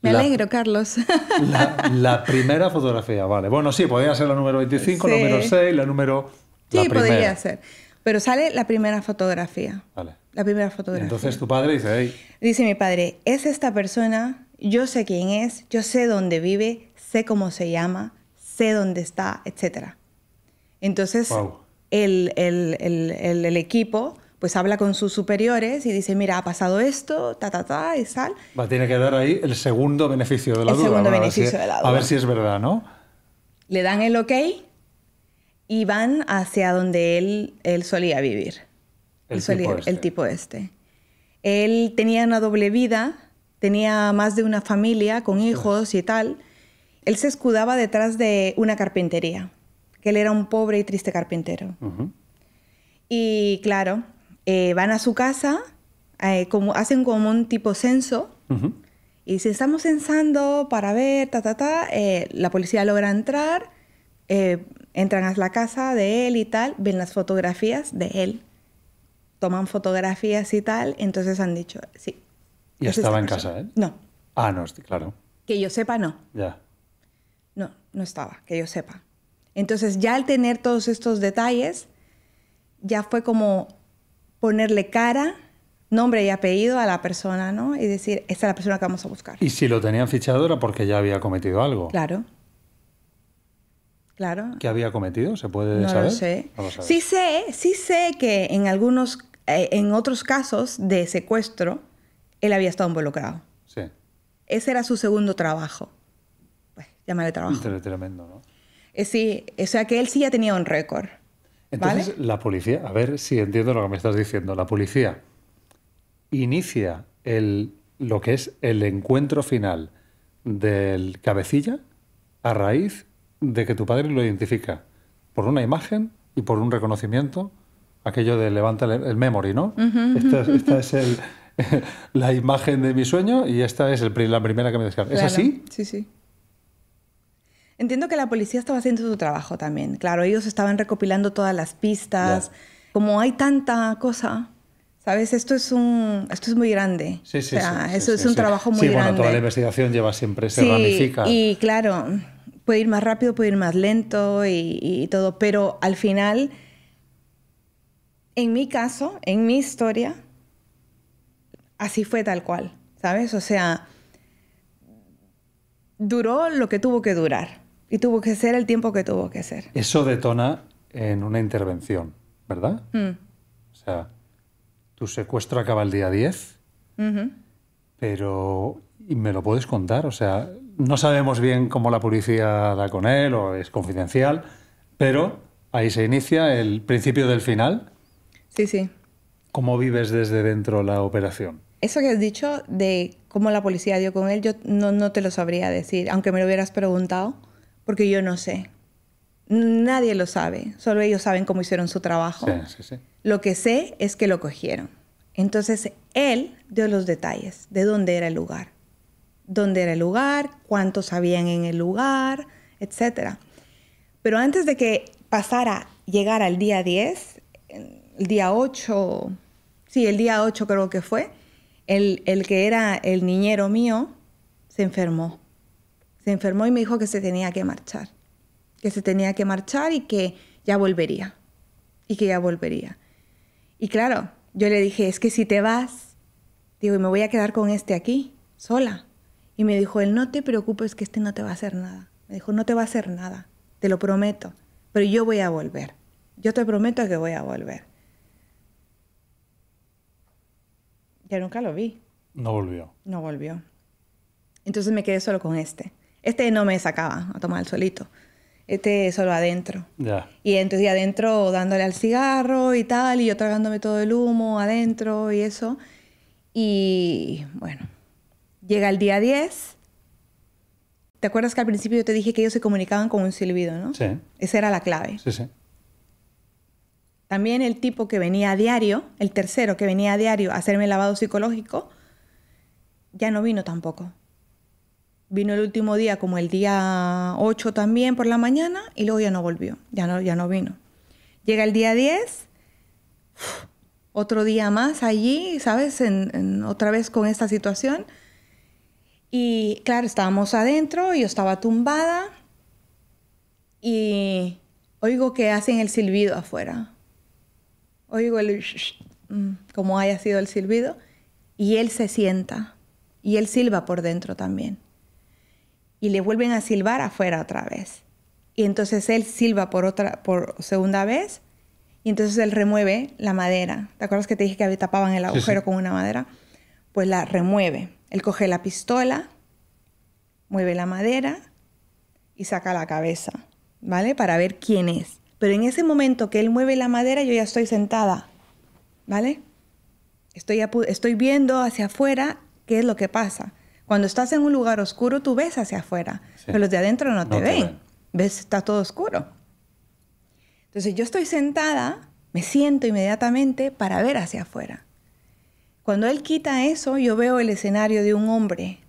Me alegro, Carlos. La, primera fotografía, vale. Bueno, sí, podría ser la número 25, la número 6, la número... Sí, podría ser. Pero sale la primera fotografía. Vale. La primera fotografía. Entonces tu padre dice, Dice mi padre, es esta persona, yo sé quién es, yo sé dónde vive, sé cómo se llama, sé dónde está, etc. Entonces el, el, el, el, equipo pues habla con sus superiores y dice, mira, ha pasado esto, ta, ta, ta, y sal. tiene que dar ahí el segundo beneficio de la el duda. Segundo beneficio A ver si es verdad, ¿no? Le dan el ok y van hacia donde él, él solía vivir. El, este. tipo este. Él tenía una doble vida, tenía más de una familia con hijos y tal. Él se escudaba detrás de una carpintería, que él era un pobre y triste carpintero. Y claro, eh, van a su casa, eh, hacen como un tipo censo. Y si estamos censando para ver, ta, ta, ta, eh, la policía logra entrar, entran a la casa de él y tal, ven las fotografías de él, toman fotografías y tal, entonces han dicho, sí. Y estaba en casa, ¿eh? No. Ah, no, este, claro. Que yo sepa, no. Ya. No, no estaba, que yo sepa. Entonces ya al tener todos estos detalles, ya fue como, ponerle cara, nombre y apellido a la persona, ¿no? Y decir, esta es la persona que vamos a buscar. Y si lo tenían fichado era porque ya había cometido algo. Claro. Claro. ¿Qué había cometido? ¿Se puede no saber? Lo sé. sí sé, sí sé que en algunos, eh, en otros casos de secuestro, él había estado involucrado. Sí. Ese era su segundo trabajo. Pues, llámale trabajo. Tremendo, ¿no? Eh, sí, o sea que él sí ya tenía un récord. Entonces, la policía, a ver si entiendo lo que me estás diciendo, la policía inicia el, lo que es el encuentro final del cabecilla a raíz de que tu padre lo identifica por una imagen y por un reconocimiento, aquello de levanta el, memory, ¿no? esta, es la imagen de mi sueño y esta es la primera que me descarga. ¿Es así? Sí, sí. Entiendo que la policía estaba haciendo su trabajo también. Claro, ellos estaban recopilando todas las pistas. Como hay tanta cosa, ¿sabes? Esto es, un, esto es muy grande. Sí, sí, o sea, eso es un trabajo muy grande. Sí, bueno, toda la investigación lleva siempre, se ramifica. Y claro, puede ir más rápido, puede ir más lento y todo. Pero al final, en mi caso, en mi historia, así fue tal cual, ¿sabes? O sea, duró lo que tuvo que durar. Y tuvo que ser el tiempo que tuvo que ser. Eso detona en una intervención, ¿verdad? Mm. O sea, tu secuestro acaba el día 10, pero... ¿Y me lo puedes contar? O sea, no sabemos bien cómo la policía da con él o es confidencial, pero ahí se inicia el principio del final. Sí, sí. ¿Cómo vives desde dentro la operación? Eso que has dicho de cómo la policía dio con él, yo no te lo sabría decir, aunque me lo hubieras preguntado porque yo no sé. Nadie lo sabe, solo ellos saben cómo hicieron su trabajo. Lo que sé es que lo cogieron. Entonces él dio los detalles de dónde era el lugar, dónde era el lugar, cuántos habían en el lugar, etc. Pero antes de que pasara, llegar al día 10, el día 8, sí, el día 8 creo que fue, el que era el niñero mío se enfermó se enfermó y me dijo que se tenía que marchar, que se tenía que marchar y que ya volvería, y que ya volvería. Y claro, yo le dije, es que si te vas, digo, me voy a quedar con este aquí, sola. Y me dijo, él no te preocupes que este no te va a hacer nada. Me dijo, no te va a hacer nada, te lo prometo, pero yo voy a volver. Yo te prometo que voy a volver. Ya nunca lo vi. No volvió. No volvió. Entonces me quedé solo con este. Este no me sacaba a tomar el solito. Este solo adentro. Y entonces adentro dándole al cigarro y tal, y yo tragándome todo el humo adentro y eso. Y bueno, llega el día 10. ¿Te acuerdas que al principio yo te dije que ellos se comunicaban con un silbido, no? Sí. Esa era la clave. Sí, sí. También el tipo que venía a diario, el tercero que venía a diario a hacerme el lavado psicológico, ya no vino tampoco. Vino el último día, como el día 8 también por la mañana, y luego ya no volvió, ya no, ya no vino. Llega el día 10, otro día más allí, ¿sabes? otra vez con esta situación. Y claro, estábamos adentro, yo estaba tumbada y oigo que hacen el silbido afuera. Oigo el mm, como haya sido el silbido y él se sienta y él silba por dentro también y le vuelven a silbar afuera otra vez. Y entonces él silba por otra por segunda vez y entonces él remueve la madera. ¿Te acuerdas que te dije que tapaban el agujero con una madera? Pues la remueve. Él coge la pistola, mueve la madera y saca la cabeza, ¿vale? Para ver quién es. Pero en ese momento que él mueve la madera, yo ya estoy sentada, ¿vale? Estoy, estoy viendo hacia afuera qué es lo que pasa. Cuando estás en un lugar oscuro, tú ves hacia afuera, pero los de adentro no, te, ven. te ven. Ves, está todo oscuro. Entonces yo estoy sentada, me siento inmediatamente para ver hacia afuera. Cuando él quita eso, yo veo el escenario de un hombre,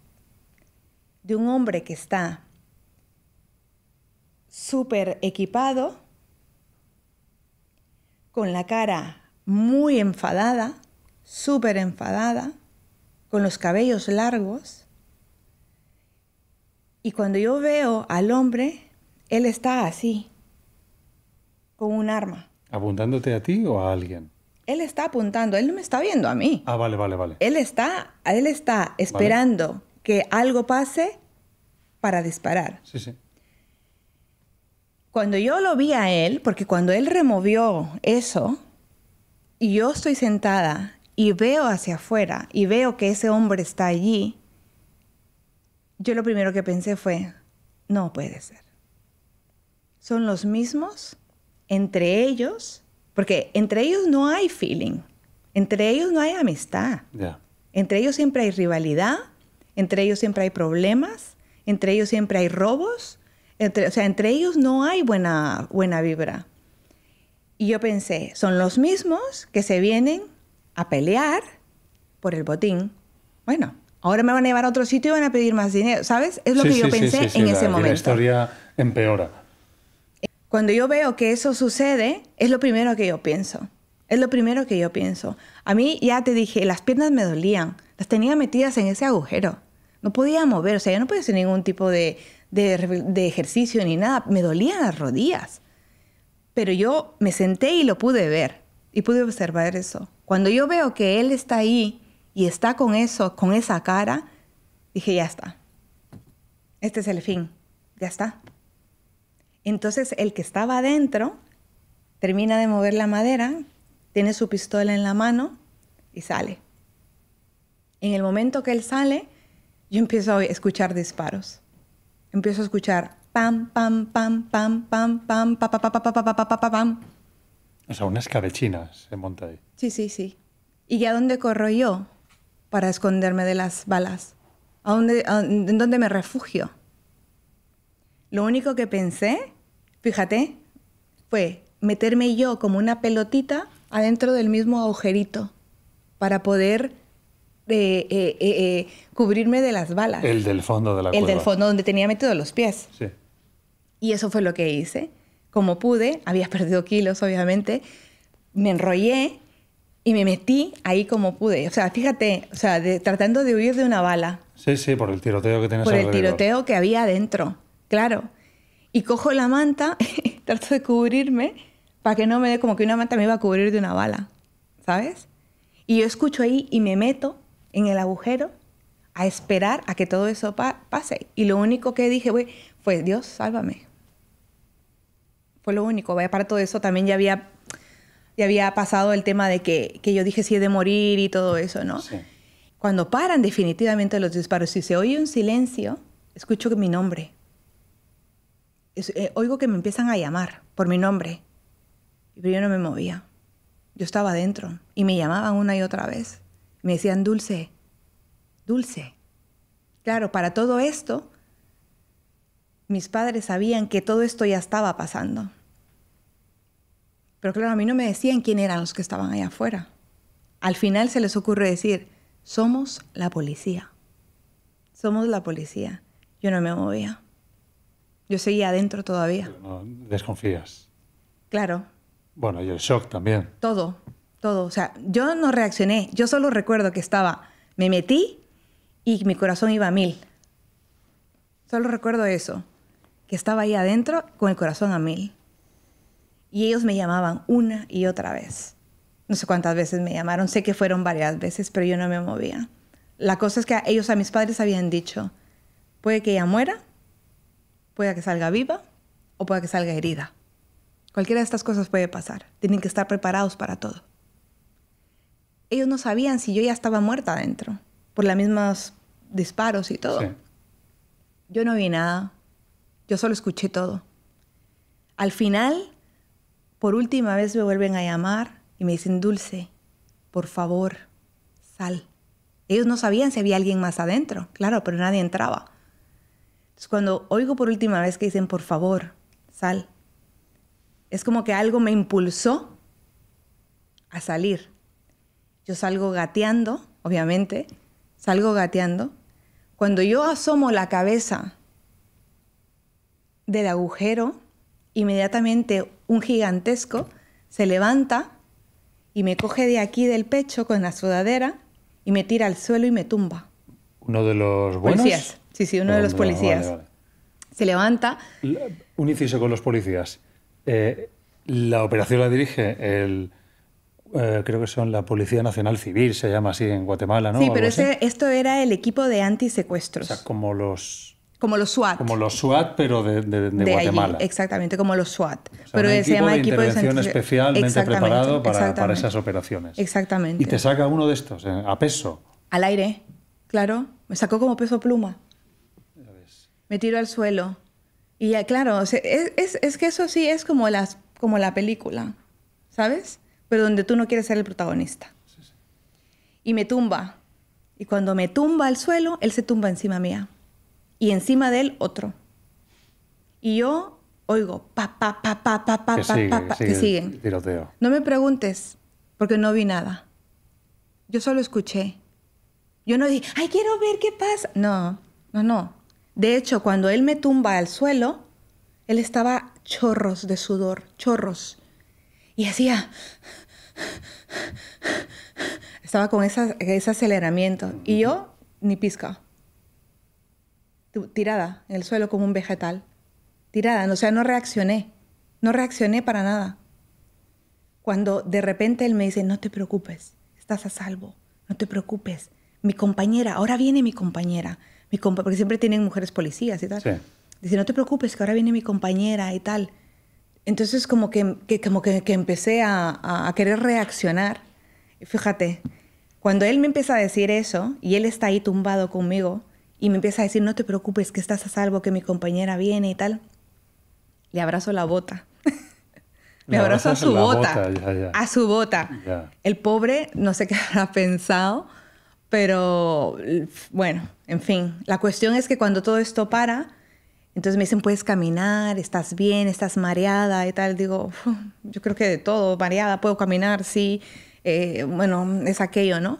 de un hombre que está súper equipado, con la cara muy enfadada, súper enfadada, con los cabellos largos, y cuando yo veo al hombre, él está así, con un arma. ¿Apuntándote a ti o a alguien? Él está apuntando, él no me está viendo a mí. Ah, vale, vale, vale. Él está, él está esperando que algo pase para disparar. Sí, sí. Cuando yo lo vi a él, porque cuando él removió eso, y yo estoy sentada y veo hacia afuera y veo que ese hombre está allí, yo lo primero que pensé fue, no puede ser. Son los mismos, entre ellos, porque entre ellos no hay feeling, entre ellos no hay amistad, entre ellos siempre hay rivalidad, entre ellos siempre hay problemas, entre ellos siempre hay robos, o sea, entre ellos no hay buena, buena vibra. Y yo pensé, son los mismos que se vienen a pelear por el botín. Bueno, ahora me van a llevar a otro sitio y van a pedir más dinero, ¿sabes? Es lo que yo pensé en ese momento. La historia empeora. Cuando yo veo que eso sucede, es lo primero que yo pienso. Es lo primero que yo pienso. A mí ya te dije, las piernas me dolían, las tenía metidas en ese agujero. No podía mover, o sea, yo no podía hacer ningún tipo de, de, de ejercicio ni nada. Me dolían las rodillas. Pero yo me senté y lo pude ver y pude observar eso. Cuando yo veo que él está ahí y está con eso, con esa cara, dije, ya está. Este es el fin, ya está. Entonces el que estaba adentro termina de mover la madera, tiene su pistola en la mano y sale. En el momento que él sale, yo empiezo a escuchar disparos. Empiezo a escuchar pam, pam, pam, pam, pam, pam, pa, pa, pa, pa, pa, pa, pa, pa, pam. O sea, una escabechina se monta ahí. Sí, sí, sí. ¿Y ya dónde corro yo? para esconderme de las balas? ¿En dónde me refugio? Lo único que pensé, fíjate, fue meterme yo como una pelotita adentro del mismo agujerito para poder eh, eh, eh, cubrirme de las balas. El del fondo de la El del fondo donde tenía metido los pies. Sí. Y eso fue lo que hice. Como pude, había perdido kilos, obviamente, me enrollé y me metí ahí como pude. O sea, fíjate, o sea, tratando de huir de una bala. Sí, sí, por el tiroteo que tenías Por el tiroteo que había adentro, claro. Y cojo la manta, trato de cubrirme para que no me dé como que una manta me iba a cubrir de una bala, ¿sabes? Y yo escucho ahí y me meto en el agujero a esperar a que todo eso pase. Y lo único que dije, güey, fue Dios, sálvame. Fue lo único. Para todo eso también ya había y había pasado el tema de que, yo dije si he de morir y todo eso, ¿no? Sí. Cuando paran definitivamente los disparos y se oye un silencio, escucho mi nombre. Eh, oigo que me empiezan a llamar por mi nombre. Pero yo no me movía. Yo estaba adentro y me llamaban una y otra vez. Me decían, dulce, dulce. Claro, para todo esto, mis padres sabían que todo esto ya estaba pasando. Pero claro, a mí no me decían quién eran los que estaban allá afuera. Al final se les ocurre decir, somos la policía. Somos la policía. Yo no me movía. Yo seguía adentro todavía. No, desconfías. Claro. Bueno, yo el shock también. Todo, todo. O sea, yo no reaccioné. Yo solo recuerdo que estaba, me metí y mi corazón iba a mil. Solo recuerdo eso, que estaba ahí adentro con el corazón a mil. Y ellos me llamaban una y otra vez. No sé cuántas veces me llamaron, sé que fueron varias veces, pero yo no me movía. La cosa es que ellos, a mis padres, habían dicho, puede que ella muera, puede que salga viva o puede que salga herida. Cualquiera de estas cosas puede pasar. Tienen que estar preparados para todo. Ellos no sabían si yo ya estaba muerta adentro, por los mismos disparos y todo. Yo no vi nada. Yo solo escuché todo. Al final, por última vez me vuelven a llamar y me dicen, Dulce, por favor, sal. Ellos no sabían si había alguien más adentro, claro, pero nadie entraba. Entonces cuando oigo por última vez que dicen, por favor, sal, es como que algo me impulsó a salir. Yo salgo gateando, obviamente, salgo gateando. Cuando yo asomo la cabeza del agujero, inmediatamente un gigantesco, se levanta y me coge de aquí del pecho con la sudadera y me tira al suelo y me tumba. ¿Uno de los buenos? Policías. Sí, sí, uno de los policías. Se levanta. un con los policías. Eh, la operación la dirige el. Eh, creo que son la Policía Nacional Civil, se llama así en Guatemala, ¿no? Sí, pero ese, esto era el equipo de antisecuestros. O sea, como los como los SWAT. Como los SWAT, pero de, Guatemala. exactamente, como los SWAT. pero un se llama de intervención especialmente preparado para, para, esas operaciones. Exactamente. Y te saca uno de estos, eh, a peso. Al aire, claro. Me sacó como peso pluma. Me tiro al suelo. Y claro, es, es, es, que eso sí es como, las, como la película, ¿sabes? Pero donde tú no quieres ser el protagonista. Y me tumba. Y cuando me tumba al suelo, él se tumba encima mía y encima de él otro. Y yo oigo pa, pa, pa, pa, pa, pa, que pa, pa, siguen. No me preguntes, porque no vi nada. Yo solo escuché. Yo no dije, ay, quiero ver qué pasa. No, no, no. De hecho, cuando él me tumba al suelo, él estaba chorros de sudor, chorros. Y hacía... Estaba con esa, ese aceleramiento. Y yo, ni pisca tirada en el suelo como un vegetal. Tirada, o sea, no reaccioné. No reaccioné para nada. Cuando de repente él me dice, no te preocupes, estás a salvo, no te preocupes. Mi compañera, ahora viene mi compañera, mi compa porque siempre tienen mujeres policías y tal. Dice, no te preocupes, que ahora viene mi compañera y tal. Entonces como que, como que, que empecé a, querer reaccionar. Fíjate, cuando él me empieza a decir eso y él está ahí tumbado conmigo, y me empieza a decir, no te preocupes, que estás a salvo, que mi compañera viene y tal. Le abrazo la bota. Le abrazo a su bota. A su bota. El pobre, no sé qué habrá pensado, pero bueno, en fin. La cuestión es que cuando todo esto para, entonces me dicen, puedes caminar, estás bien, estás mareada y tal. Digo, yo creo que de todo, mareada, puedo caminar, sí. Eh, bueno, es aquello, ¿no?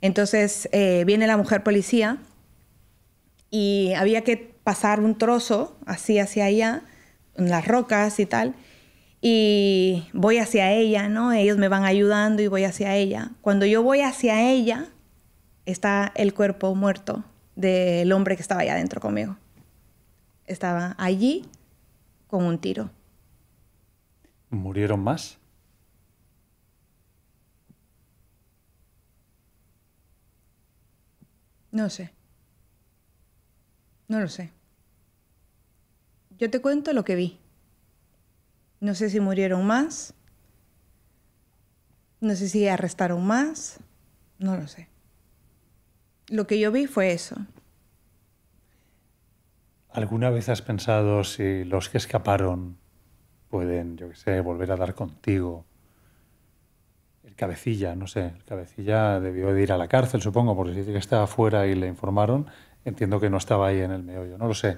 Entonces eh, viene la mujer policía y había que pasar un trozo así hacia allá, en las rocas y tal, y voy hacia ella, ¿no? Ellos me van ayudando y voy hacia ella. Cuando yo voy hacia ella, está el cuerpo muerto del hombre que estaba allá adentro conmigo. Estaba allí con un tiro. ¿Murieron más? No sé. No lo sé. Yo te cuento lo que vi. No sé si murieron más. No sé si arrestaron más. No lo sé. Lo que yo vi fue eso. ¿Alguna vez has pensado si los que escaparon pueden, yo qué sé, volver a dar contigo? El cabecilla, no sé, el cabecilla debió de ir a la cárcel, supongo, porque dice que estaba afuera y le informaron entiendo que no estaba ahí en el meollo, no lo sé.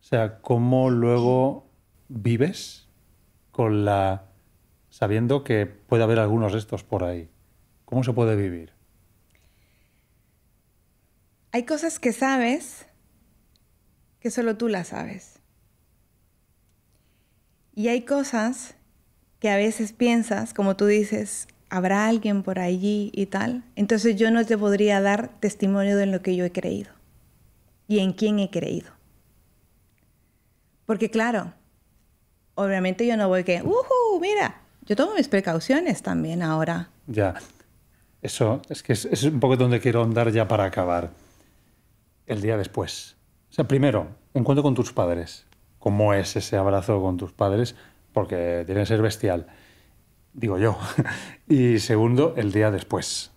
O sea, ¿cómo luego vives con la sabiendo que puede haber algunos de estos por ahí? ¿Cómo se puede vivir? Hay cosas que sabes que solo tú las sabes. Y hay cosas que a veces piensas, como tú dices, habrá alguien por allí y tal. Entonces yo no te podría dar testimonio de lo que yo he creído y en quién he creído. Porque claro, obviamente yo no voy que, ¡uhu! Mira, yo tomo mis precauciones también ahora. Ya. Eso es que es, un poco donde quiero andar ya para acabar. El día después. O sea, primero, encuentro con tus padres. ¿Cómo es ese abrazo con tus padres? Porque tiene que ser bestial. Digo yo. y segundo, el día después.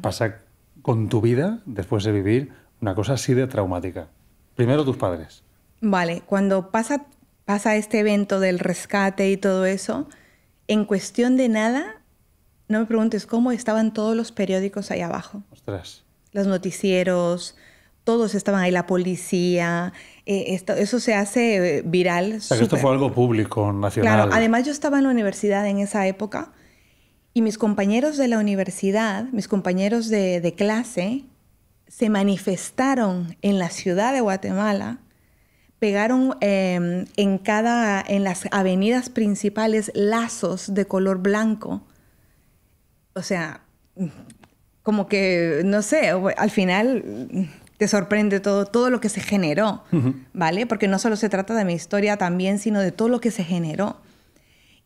Pasa con tu vida después de vivir una cosa así de traumática. Primero tus padres. Vale, cuando pasa, pasa este evento del rescate y todo eso, en cuestión de nada, no me preguntes cómo estaban todos los periódicos ahí abajo. Ostras. Los noticieros, todos estaban ahí, la policía, eh, esto, eso se hace eh, viral. O sea, que esto fue algo público, nacional. Claro, además yo estaba en la universidad en esa época y mis compañeros de la universidad, mis compañeros de, de clase, se manifestaron en la ciudad de Guatemala, pegaron em, en, cada, en las avenidas principales lazos de color blanco. O sea, como que, no sé, al final te sorprende todo, todo lo que se generó, ¿vale? Porque no solo se trata de mi historia también, sino de todo lo que se generó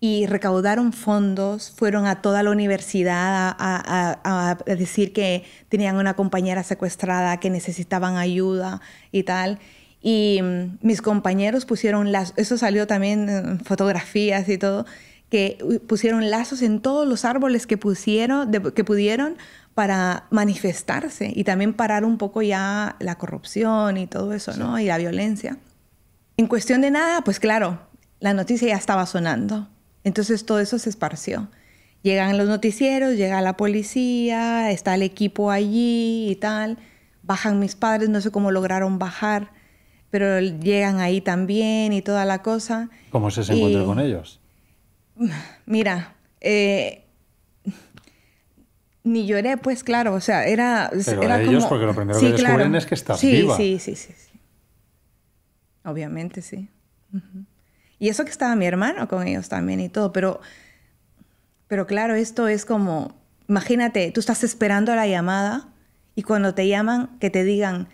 y recaudaron fondos, fueron a toda la universidad a, decir que tenían una compañera secuestrada, que necesitaban ayuda y tal. Y mm, mis compañeros pusieron lazos, eso salió también en fotografías y todo, que pusieron lazos en todos los árboles que, pusieron, que pudieron para manifestarse y también parar un poco ya la corrupción y todo eso, ¿no? Y la violencia. En cuestión de nada, pues claro, la noticia ya estaba sonando entonces todo eso se esparció. Llegan los noticieros, llega la policía, está el equipo allí y tal. Bajan mis padres, no sé cómo lograron bajar, pero llegan ahí también y toda la cosa. ¿Cómo se, se encuentra con ellos? Mira, eh, ni lloré, pues claro, o sea, era, Pero a ellos porque lo primero que descubren es que estás viva. Sí, sí, sí, Obviamente sí. Y eso que estaba mi hermano con ellos también y todo, pero, pero claro, esto es como, imagínate, tú estás esperando la llamada y cuando te llaman, que te digan,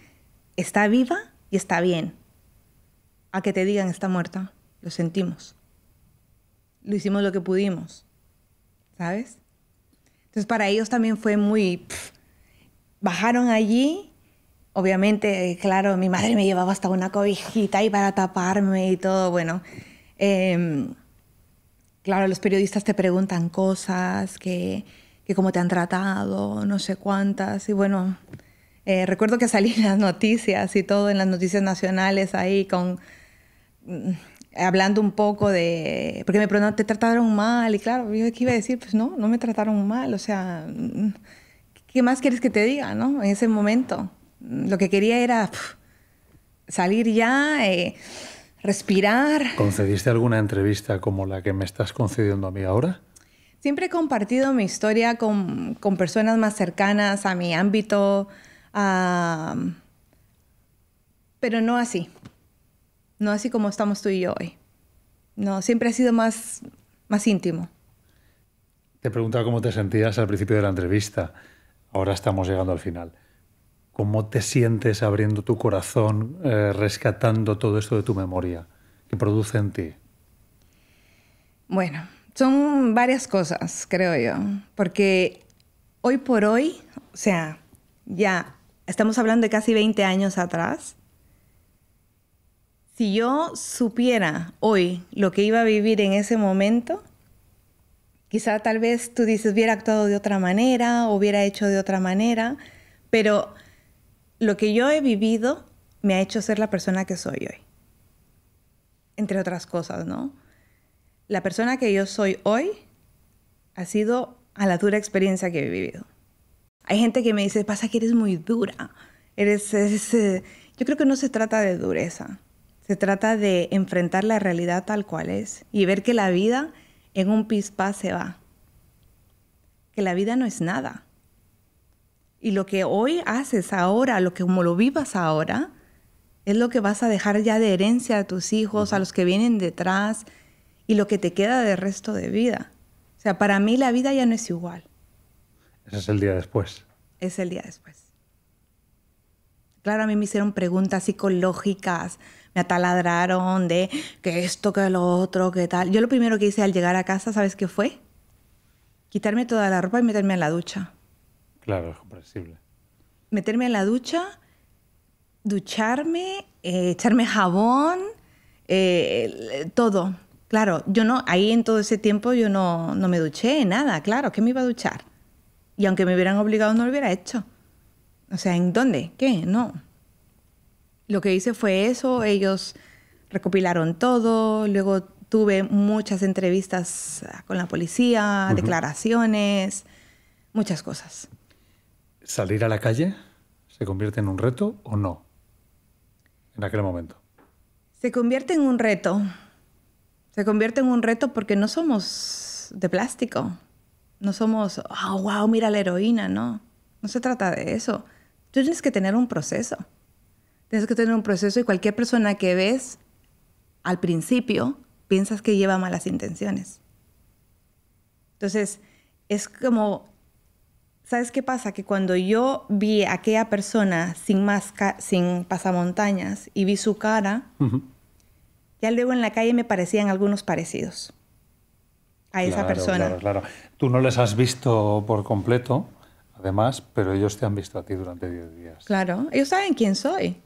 está viva y está bien, a que te digan, está muerta, lo sentimos, lo hicimos lo que pudimos, ¿sabes? Entonces para ellos también fue muy... bajaron allí, obviamente, claro, mi madre me llevaba hasta una cobijita ahí para taparme y todo, bueno, Em, claro, los periodistas te preguntan cosas, que, cómo te han tratado, no sé cuántas. Y bueno, eh, recuerdo que salí en las noticias y todo, en las noticias nacionales ahí con mm, hablando un poco de, porque me preguntaron, ¿te trataron mal? Y claro, yo qué iba a decir, pues no, no me trataron mal, o sea, mm, ¿qué más quieres que te diga, no? En ese momento, lo que quería era salir ya, eh, respirar. ¿Concediste alguna entrevista como la que me estás concediendo a mí ahora? Siempre he compartido mi historia con, personas más cercanas a mi ámbito, pero no así, no así como estamos tú y yo hoy. No, siempre ha sido más, más íntimo. Te preguntaba cómo te sentías al principio de la entrevista. Ahora estamos llegando al final. ¿Cómo te sientes abriendo tu corazón, eh, rescatando todo esto de tu memoria que produce en ti? Bueno, son varias cosas, creo yo, porque hoy por hoy, o sea, ya estamos hablando de casi 20 años atrás, si yo supiera hoy lo que iba a vivir en ese momento, quizá tal vez tú dices, hubiera actuado de otra manera, hubiera hecho de otra manera, pero lo que yo he vivido me ha hecho ser la persona que soy hoy. Entre otras cosas, ¿no? La persona que yo soy hoy ha sido a la dura experiencia que he vivido. Hay gente que me dice, pasa que eres muy dura. Eres, eh, Yo creo que no se trata de dureza. Se trata de enfrentar la realidad tal cual es y ver que la vida en un pispa se va. Que la vida no es nada. Y lo que hoy haces ahora, lo que como lo vivas ahora, es lo que vas a dejar ya de herencia a tus hijos, a los que vienen detrás y lo que te queda de resto de vida. O sea, para mí la vida ya no es igual. Ese es el día después. Es el día después. Claro, a mí me hicieron preguntas psicológicas, me ataladraron de que esto, que lo otro, que tal. Yo lo primero que hice al llegar a casa, ¿sabes qué fue? Quitarme toda la ropa y meterme en la ducha. Claro, es comprensible. Meterme en la ducha, ducharme, eh, echarme jabón, eh, todo. Claro, yo no, ahí en todo ese tiempo yo no, no me duché, nada, claro, ¿qué me iba a duchar? Y aunque me hubieran obligado, no lo hubiera hecho. O sea, ¿en dónde? ¿Qué? No. Lo que hice fue eso, ellos recopilaron todo, luego tuve muchas entrevistas ah, con la policía, declaraciones, muchas cosas. ¿Salir a la calle se convierte en un reto o no? En aquel momento. Se convierte en un reto. Se convierte en un reto porque no somos de plástico. No somos, oh, ah, wow, mira la heroína, no. No se trata de eso. Tú tienes que tener un proceso. Tienes que tener un proceso y cualquier persona que ves al principio piensas que lleva malas intenciones. Entonces, es como ¿Sabes qué pasa? Que cuando yo vi a aquella persona sin, máscara, sin pasamontañas y vi su cara, ya luego en la calle me parecían algunos parecidos a esa persona. Claro, claro. Tú no les has visto por completo, además, pero ellos te han visto a ti durante 10 días. Claro, ellos saben quién soy,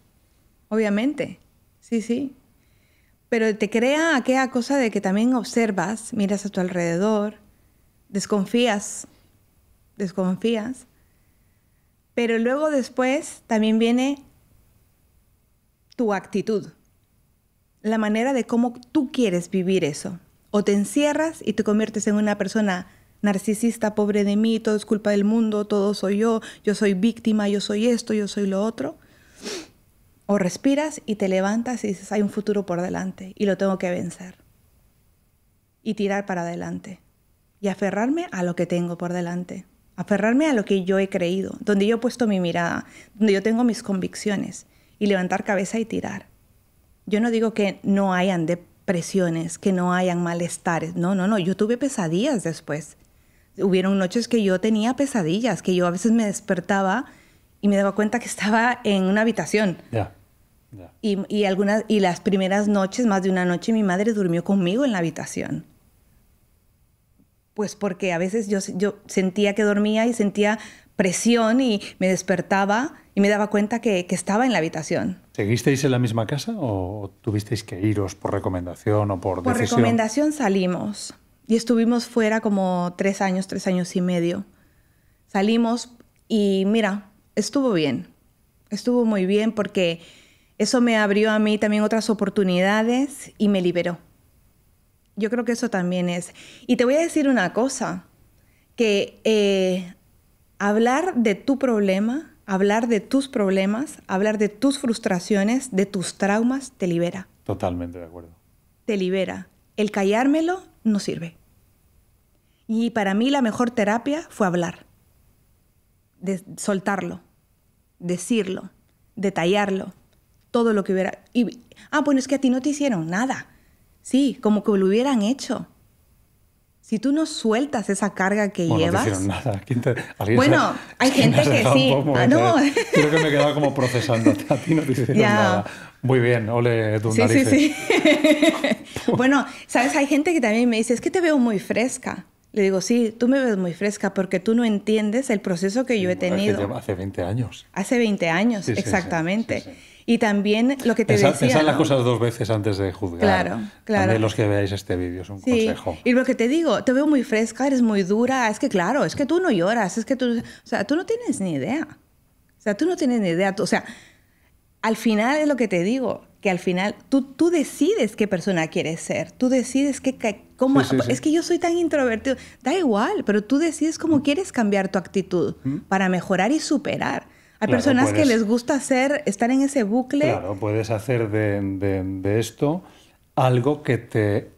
obviamente. Sí, sí. Pero te crea aquella cosa de que también observas, miras a tu alrededor, desconfías desconfías. Pero luego después también viene tu actitud, la manera de cómo tú quieres vivir eso. O te encierras y te conviertes en una persona narcisista, pobre de mí, todo es culpa del mundo, todo soy yo, yo soy víctima, yo soy esto, yo soy lo otro. O respiras y te levantas y dices, hay un futuro por delante y lo tengo que vencer. Y tirar para adelante. Y aferrarme a lo que tengo por delante aferrarme a lo que yo he creído, donde yo he puesto mi mirada, donde yo tengo mis convicciones y levantar cabeza y tirar. Yo no digo que no hayan depresiones, que no hayan malestares, no, no, no, yo tuve pesadillas después. Hubieron noches que yo tenía pesadillas, que yo a veces me despertaba y me daba cuenta que estaba en una habitación. y, algunas, y las primeras noches, más de una noche, mi madre durmió conmigo en la habitación. Pues porque a veces yo, sentía que dormía y sentía presión y me despertaba y me daba cuenta que, estaba en la habitación. ¿Seguisteis en la misma casa o tuvisteis que iros por recomendación o por, por decisión? Por recomendación salimos y estuvimos fuera como tres años, tres años y medio. Salimos y mira, estuvo bien, estuvo muy bien porque eso me abrió a mí también otras oportunidades y me liberó. Yo creo que eso también es. Y te voy a decir una cosa, que eh, hablar de tu problema, hablar de tus problemas, hablar de tus frustraciones, de tus traumas, te libera. Totalmente de acuerdo. Te libera. El callármelo no sirve. Y para mí la mejor terapia fue hablar, de soltarlo, decirlo, detallarlo, todo lo que hubiera... Y, ah, bueno, es que a ti no te hicieron nada. Sí, como que lo hubieran hecho. Si tú no sueltas esa carga que llevas. No hicieron nada. bueno, hay gente que sí. Ah, no. Creo que me he quedado como procesando. A ti no te hicieron nada. Muy bien, ole tus sí, Sí, sí. bueno, sabes, hay gente que también me dice, es que te veo muy fresca. Le digo, sí, tú me ves muy fresca porque tú no entiendes el proceso que yo he tenido. Hace 20 años. Hace 20 años, exactamente. Y también lo que te decía... Pensad las cosas dos veces antes de juzgar. Claro, claro. los que veáis este vídeo, es un consejo. Y lo que te digo, te veo muy fresca, eres muy dura. Es que claro, es que tú no lloras, es que tú... O sea, tú no tienes ni idea. O sea, tú no tienes ni idea. O sea, al final es lo que te digo, que al final tú, tú decides qué persona quieres ser, tú decides qué, cómo... es que yo soy tan introvertido. Da igual, pero tú decides cómo mm. quieres cambiar tu actitud mm. para mejorar y superar. Hay personas que les gusta hacer, estar en ese bucle. Claro, puedes hacer de, esto algo que te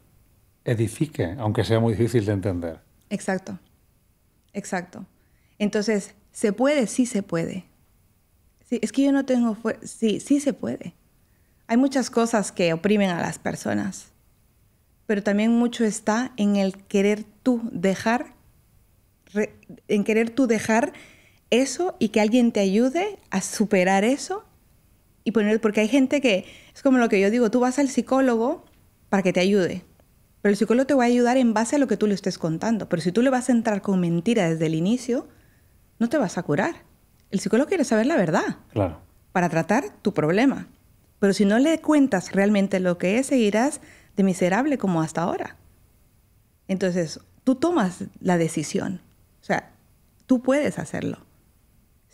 edifique, aunque sea muy difícil de entender. Exacto, exacto. Entonces, ¿se puede? Sí se puede. Sí, es que yo no tengo Sí, sí se puede. Hay muchas cosas que oprimen a las personas, pero también mucho está en el querer tú dejar, en querer tú dejar eso y que alguien te ayude a superar eso y poner, porque hay gente que es como lo que yo digo, tú vas al psicólogo para que te ayude, pero el psicólogo te va a ayudar en base a lo que tú le estés contando, pero si tú le vas a entrar con mentira desde el inicio, no te vas a curar. El psicólogo quiere saber la verdad para tratar tu problema, pero si no le cuentas realmente lo que es, seguirás de miserable como hasta ahora. Entonces, tú tomas la decisión, o sea, tú puedes hacerlo.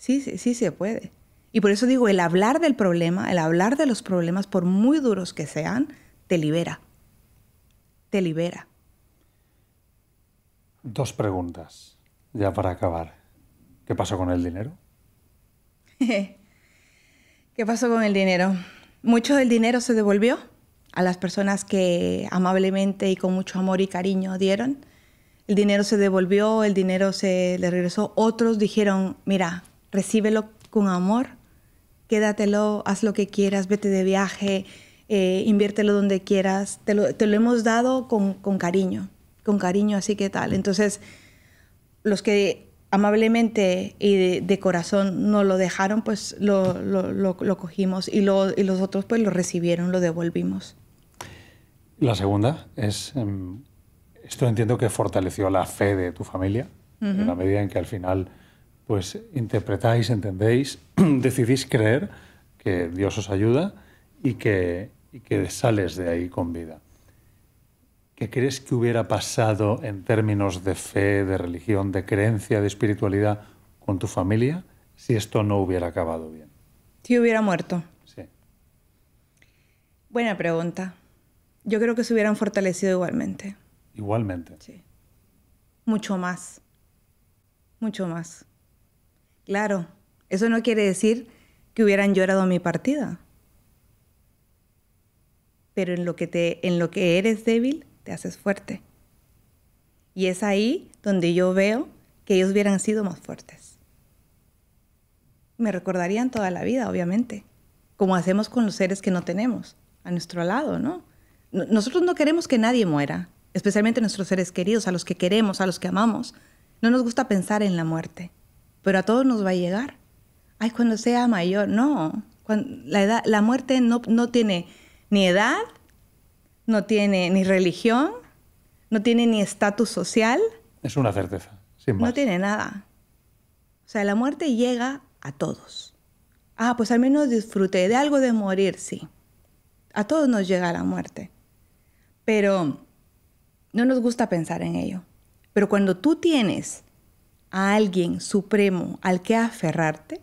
Sí, sí, sí se puede. Y por eso digo, el hablar del problema, el hablar de los problemas, por muy duros que sean, te libera. Te libera. Dos preguntas, ya para acabar. ¿Qué pasó con el dinero? ¿Qué pasó con el dinero? Mucho del dinero se devolvió a las personas que amablemente y con mucho amor y cariño dieron. El dinero se devolvió, el dinero se le regresó. Otros dijeron, mira, recíbelo con amor, quédatelo, haz lo que quieras, vete de viaje, eh, inviértelo donde quieras. Te lo, hemos dado con, cariño, con cariño, así que tal. Entonces, los que amablemente y de, corazón no lo dejaron, pues lo, cogimos y, los otros pues lo recibieron, lo devolvimos. La segunda es, em, esto entiendo que fortaleció la fe de tu familia, en la medida en que al final pues interpretáis, entendéis, decidís creer que Dios os ayuda y que, sales de ahí con vida. ¿Qué crees que hubiera pasado en términos de fe, de religión, de creencia, de espiritualidad con tu familia si esto no hubiera acabado bien? Si hubiera muerto. Sí. Buena pregunta. Yo creo que se hubieran fortalecido igualmente. Igualmente. Sí. Mucho más. Mucho más. Claro, eso no quiere decir que hubieran llorado mi partida. Pero en lo que, te, en lo que eres débil, te haces fuerte. Y es ahí donde yo veo que ellos hubieran sido más fuertes. Me recordarían toda la vida, obviamente, como hacemos con los seres que no tenemos a nuestro lado, ¿no? Nosotros no queremos que nadie muera, especialmente nuestros seres queridos, a los que queremos, a los que amamos. No nos gusta pensar en la muerte pero a todos nos va a llegar. Ay, cuando sea mayor, no. la, muerte no, tiene ni edad, no tiene ni religión, no tiene ni estatus social. Es una certeza, sin más. No tiene nada. O sea, la muerte llega a todos. Ah, pues al menos disfrute de algo de morir, sí. A todos nos llega la muerte. Pero no nos gusta pensar en ello. Pero cuando tú tienes a alguien supremo al que aferrarte,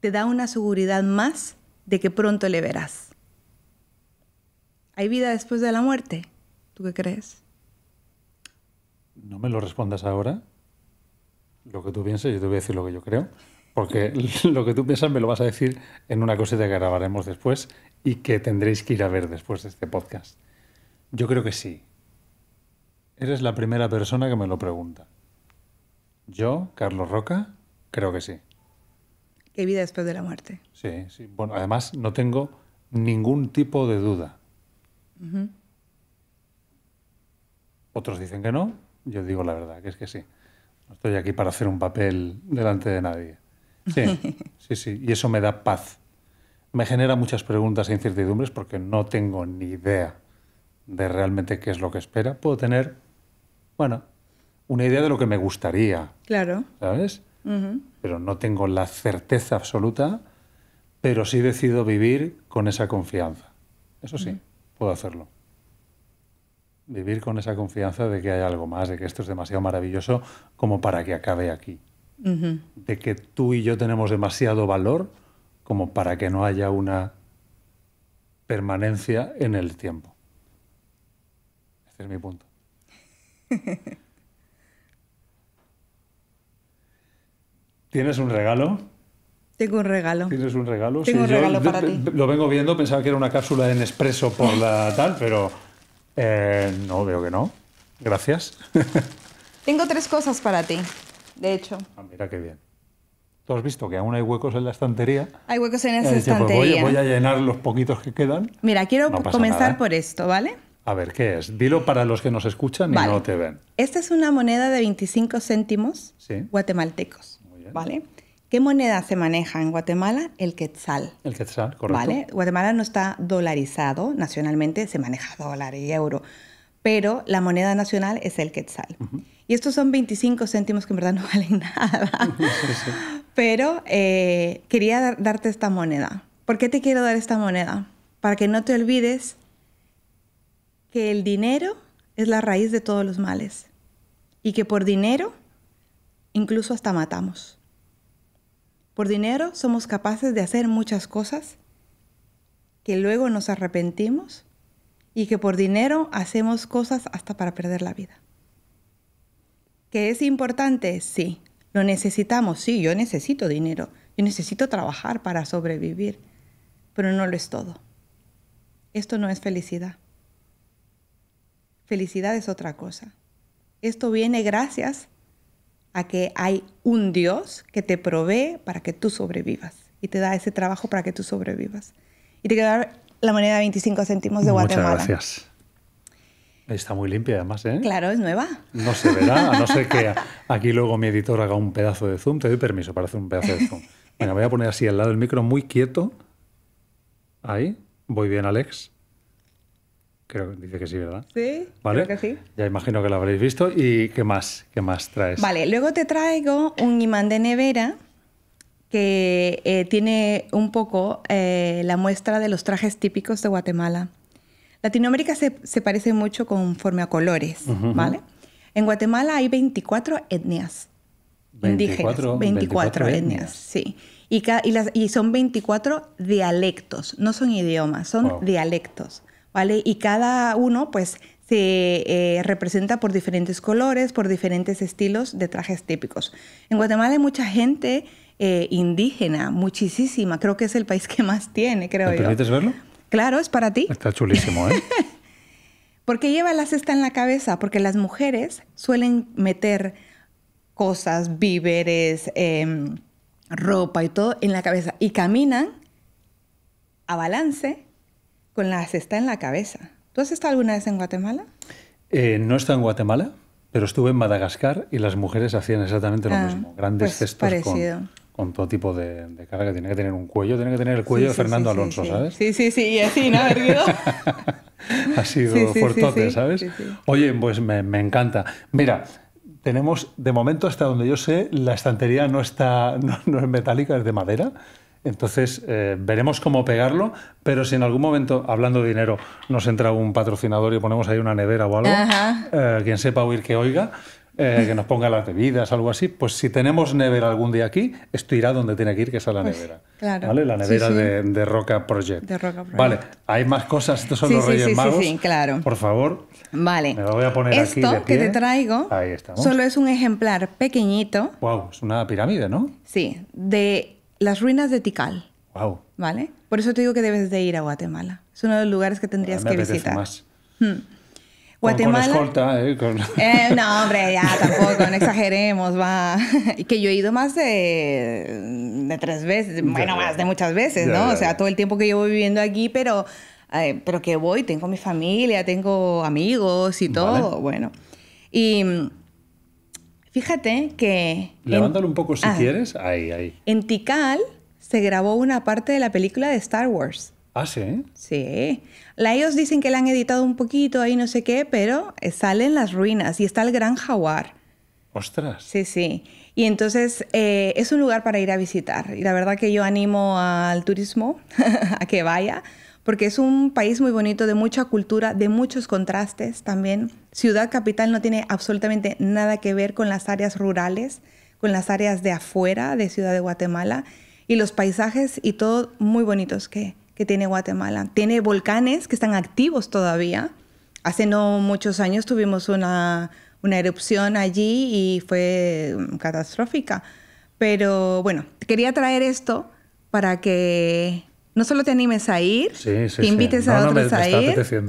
te da una seguridad más de que pronto le verás. ¿Hay vida después de la muerte? ¿Tú qué crees? No me lo respondas ahora. Lo que tú pienses, yo te voy a decir lo que yo creo. Porque lo que tú piensas me lo vas a decir en una cosita que grabaremos después y que tendréis que ir a ver después de este podcast. Yo creo que sí. Eres la primera persona que me lo pregunta. Yo, Carlos Roca, creo que sí. ¿Qué vida después de la muerte? Sí, sí. Bueno, además no tengo ningún tipo de duda. Otros dicen que no, yo digo la verdad, que es que sí. No estoy aquí para hacer un papel delante de nadie. Sí, sí, sí. Y eso me da paz. Me genera muchas preguntas e incertidumbres porque no tengo ni idea de realmente qué es lo que espera. Puedo tener, bueno, una idea de lo que me gustaría. Claro. ¿Sabes? Pero no tengo la certeza absoluta, pero sí decido vivir con esa confianza. Eso sí, puedo hacerlo. Vivir con esa confianza de que hay algo más, de que esto es demasiado maravilloso como para que acabe aquí. De que tú y yo tenemos demasiado valor como para que no haya una permanencia en el tiempo. Este es mi punto. ¿Tienes un regalo? Tengo un regalo. ¿Tienes un regalo? Tengo un regalo para ti. Lo vengo viendo, pensaba que era una cápsula en expreso por la tal, pero eh, no, veo que no. Gracias. Tengo tres cosas para ti, de hecho. Ah, mira qué bien. ¿Tú has visto que aún hay huecos en la estantería? Hay huecos en esa pues estantería. voy, a llenar los poquitos que quedan. Mira, quiero comenzar ¿eh? por esto, ¿vale? A ver, ¿qué es? Dilo para los que nos escuchan y no te ven. Esta es una moneda de 25 céntimos guatemaltecos. ¿Vale? ¿Qué moneda se maneja en Guatemala? El quetzal. El quetzal, correcto. ¿Vale? Guatemala no está dolarizado, nacionalmente se maneja dólar y euro, pero la moneda nacional es el quetzal. Y estos son 25 céntimos que en verdad no valen nada. Pero eh, quería darte esta moneda. ¿Por qué te quiero dar esta moneda? Para que no te olvides que el dinero es la raíz de todos los males y que por dinero incluso hasta matamos. Por dinero somos capaces de hacer muchas cosas que luego nos arrepentimos y que por dinero hacemos cosas hasta para perder la vida. ¿Que es importante? Sí. Lo necesitamos, sí, yo necesito dinero, yo necesito trabajar para sobrevivir, pero no lo es todo. Esto no es felicidad. Felicidad es otra cosa. Esto viene gracias a que hay un Dios que te provee para que tú sobrevivas y te da ese trabajo para que tú sobrevivas. Y te queda la moneda de 25 céntimos de Guatemala. Muchas gracias. Está muy limpia además, ¿eh? Claro, es nueva. No se verá, a no ser que aquí luego mi editor haga un pedazo de zoom. Te doy permiso para hacer un pedazo de zoom. Venga, voy a poner así al lado del micro, muy quieto. Ahí. Voy bien, Alex. Creo que dice que sí, ¿verdad? Sí, creo que sí. Ya imagino que lo habréis visto. ¿Y qué más? ¿Qué más traes? Vale, luego te traigo un imán de nevera que eh, tiene un poco eh, la muestra de los trajes típicos de Guatemala. Latinoamérica se, parece mucho conforme a colores, ¿vale? En Guatemala hay 24 etnias 24, indígenas, 24, etnias, sí. Y, y, son 24 dialectos, no son idiomas, son dialectos. ¿vale? Y cada uno, pues, se eh, representa por diferentes colores, por diferentes estilos de trajes típicos. En Guatemala hay mucha gente eh, indígena, muchísima. Creo que es el país que más tiene, creo ¿Me permites verlo? Claro, es para ti. Está chulísimo, ¿eh? ¿Por lleva la cesta en la cabeza? Porque las mujeres suelen meter cosas, víveres, em, ropa y todo en la cabeza y caminan a balance con la cesta en la cabeza. ¿Tú has estado alguna vez en Guatemala? Eh, no he estado en Guatemala, pero estuve en Madagascar y las mujeres hacían exactamente lo ah, mismo. Grandes cestos pues con, todo tipo de, cara carga. Tiene que tener un cuello, tiene que tener el cuello de Fernando Alonso, ¿sabes? Sí, sí, sí, y así, ¿no? ha sido fuertote, ¿sabes? Oye, pues me, encanta. Mira, tenemos, de momento, hasta donde yo sé, la estantería no, está, no es metálica, es de madera. Entonces, eh, veremos cómo pegarlo, pero si en algún momento, hablando de dinero, nos entra un patrocinador y ponemos ahí una nevera o algo, eh, quien sepa oír que oiga, eh, que nos ponga las bebidas, algo así, pues si tenemos nevera algún día aquí, esto irá donde tiene que ir, que es a la pues, nevera. ¿Vale? La nevera De, Roca Project. de, Project. Vale, hay más cosas, estos son los Reyes Magos. Sí, sí, claro. Por favor. Vale. Me lo voy a poner esto aquí. Esto que te traigo ahí solo es un ejemplar pequeñito. Wow, es una pirámide, ¿no? Sí, de las ruinas de Tikal. Wow. ¿Vale? Por eso te digo que debes de ir a Guatemala. Es uno de los lugares que tendrías ah, que visitar. Más. Hmm. Guatemala. Con, ¿eh? Con... ¿eh? No, hombre, ya tampoco, no exageremos, va. que yo he ido más de, tres veces, bueno, más de muchas veces, ¿no? O sea, todo el tiempo que llevo viviendo aquí, pero, eh, pero que voy, tengo mi familia, tengo amigos y todo, bueno. Y mm, Fíjate que... Levántalo un poco si ah. quieres. Ahí, ahí. En Tikal se grabó una parte de la película de Star Wars. Ah, sí. Sí. La ellos dicen que la han editado un poquito ahí, no sé qué, pero eh, salen las ruinas y está el gran jaguar. Ostras. Sí, sí. Y entonces eh, es un lugar para ir a visitar. Y la verdad que yo animo al turismo a que vaya, porque es un país muy bonito, de mucha cultura, de muchos contrastes también. Ciudad capital no tiene absolutamente nada que ver con las áreas rurales, con las áreas de afuera de Ciudad de Guatemala y los paisajes y todo muy bonitos que, que tiene Guatemala. Tiene volcanes que están activos todavía. Hace no muchos años tuvimos una, una erupción allí y fue mm, catastrófica. Pero bueno, quería traer esto para que no solo te animes a ir, sí, invites a otros a ir ¿eh?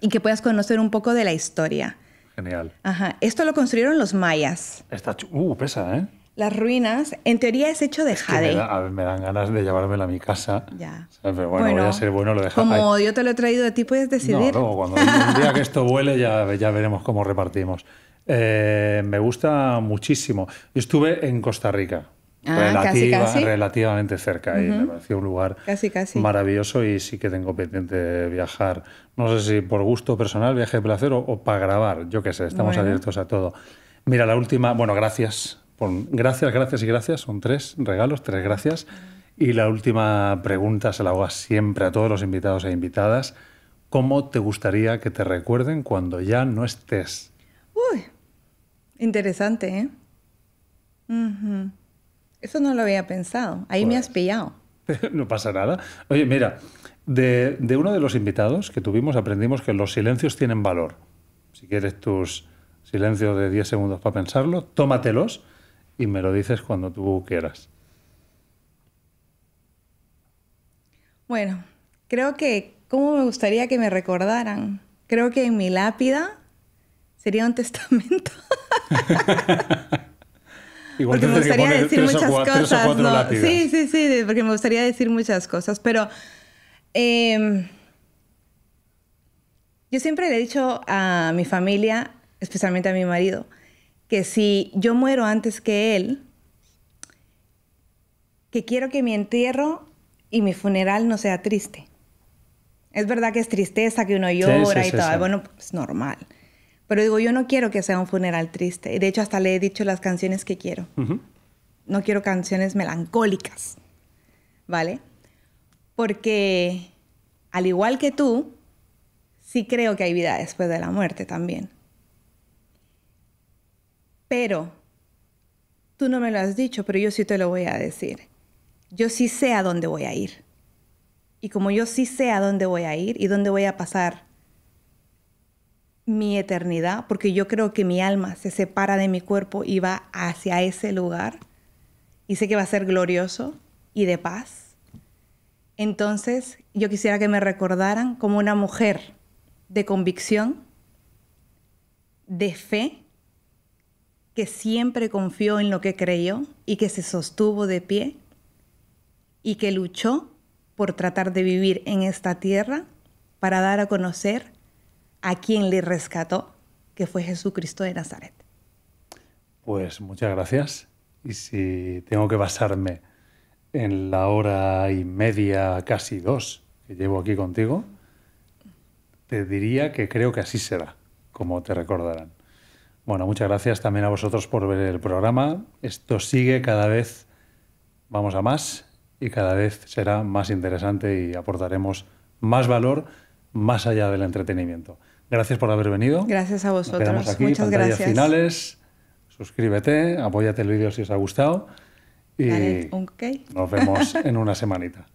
y que puedas conocer un poco de la historia. Genial. Ajá. Esto lo construyeron los mayas. Está uh, pesa, ¿eh? Las ruinas, en teoría es hecho de jade. Me, me, dan ganas de llevármela a mi casa. Ya. pero bueno, voy a ser bueno, lo dejo. Como yo te lo he traído a ti, puedes decidir. No, cuando un día que esto vuele ya, ya veremos cómo repartimos. Eh, me gusta muchísimo. Yo estuve en Costa Rica Ah, relativamente cerca. me pareció un lugar casi, maravilloso y sí que tengo pendiente viajar. No sé si por gusto personal, viaje de placer o, para grabar. Yo qué sé, estamos abiertos a todo. Mira, la última, bueno, gracias. Por, gracias, gracias y gracias. Son tres regalos, tres gracias. Y la última pregunta se la hago siempre a todos los invitados e invitadas. ¿Cómo te gustaría que te recuerden cuando ya no estés? Uy, interesante, ¿eh? Eso no lo había pensado. Ahí me has pues. pillado. No pasa nada. Oye, mira, de, uno de los invitados que tuvimos aprendimos que los silencios tienen valor. Si quieres tus silencios de 10 segundos para pensarlo, tómatelos y me lo dices cuando tú quieras. Bueno, creo que, ¿cómo me gustaría que me recordaran? Creo que en mi lápida sería un testamento. porque me gustaría decir muchas cosas. Sí, sí, sí, porque me gustaría decir muchas cosas, pero em, yo siempre le he dicho a mi familia, especialmente a mi marido, que si yo muero antes que él, que quiero que mi entierro y mi funeral no sea triste. Es verdad que es tristeza, que uno llora y todo, bueno, es pues, normal. Pero digo, yo no quiero que sea un funeral triste. De hecho, hasta le he dicho las canciones que quiero. No quiero canciones melancólicas, ¿vale? Porque, al igual que tú, sí creo que hay vida después de la muerte también. Pero, tú no me lo has dicho, pero yo sí te lo voy a decir. Yo sí sé a dónde voy a ir. Y como yo sí sé a dónde voy a ir y dónde voy a pasar mi eternidad, porque yo creo que mi alma se separa de mi cuerpo y va hacia ese lugar, y sé que va a ser glorioso y de paz. Entonces, yo quisiera que me recordaran como una mujer de convicción, de fe, que siempre confió en lo que creyó y que se sostuvo de pie y que luchó por tratar de vivir en esta tierra para dar a conocer a quien le rescató, que fue Jesucristo de Nazaret. Pues muchas gracias. Y si tengo que basarme en la hora y media, casi dos, que llevo aquí contigo, te diría que creo que así será, como te recordarán. Bueno, muchas gracias también a vosotros por ver el programa. Esto sigue cada vez, vamos a más, y cada vez será más interesante y aportaremos más valor más allá del entretenimiento. Gracias por haber venido. Gracias a vosotros. Muchas aquí, Muchas gracias. finales. Suscríbete, apóyate el vídeo si os ha gustado. Y nos vemos en una semanita.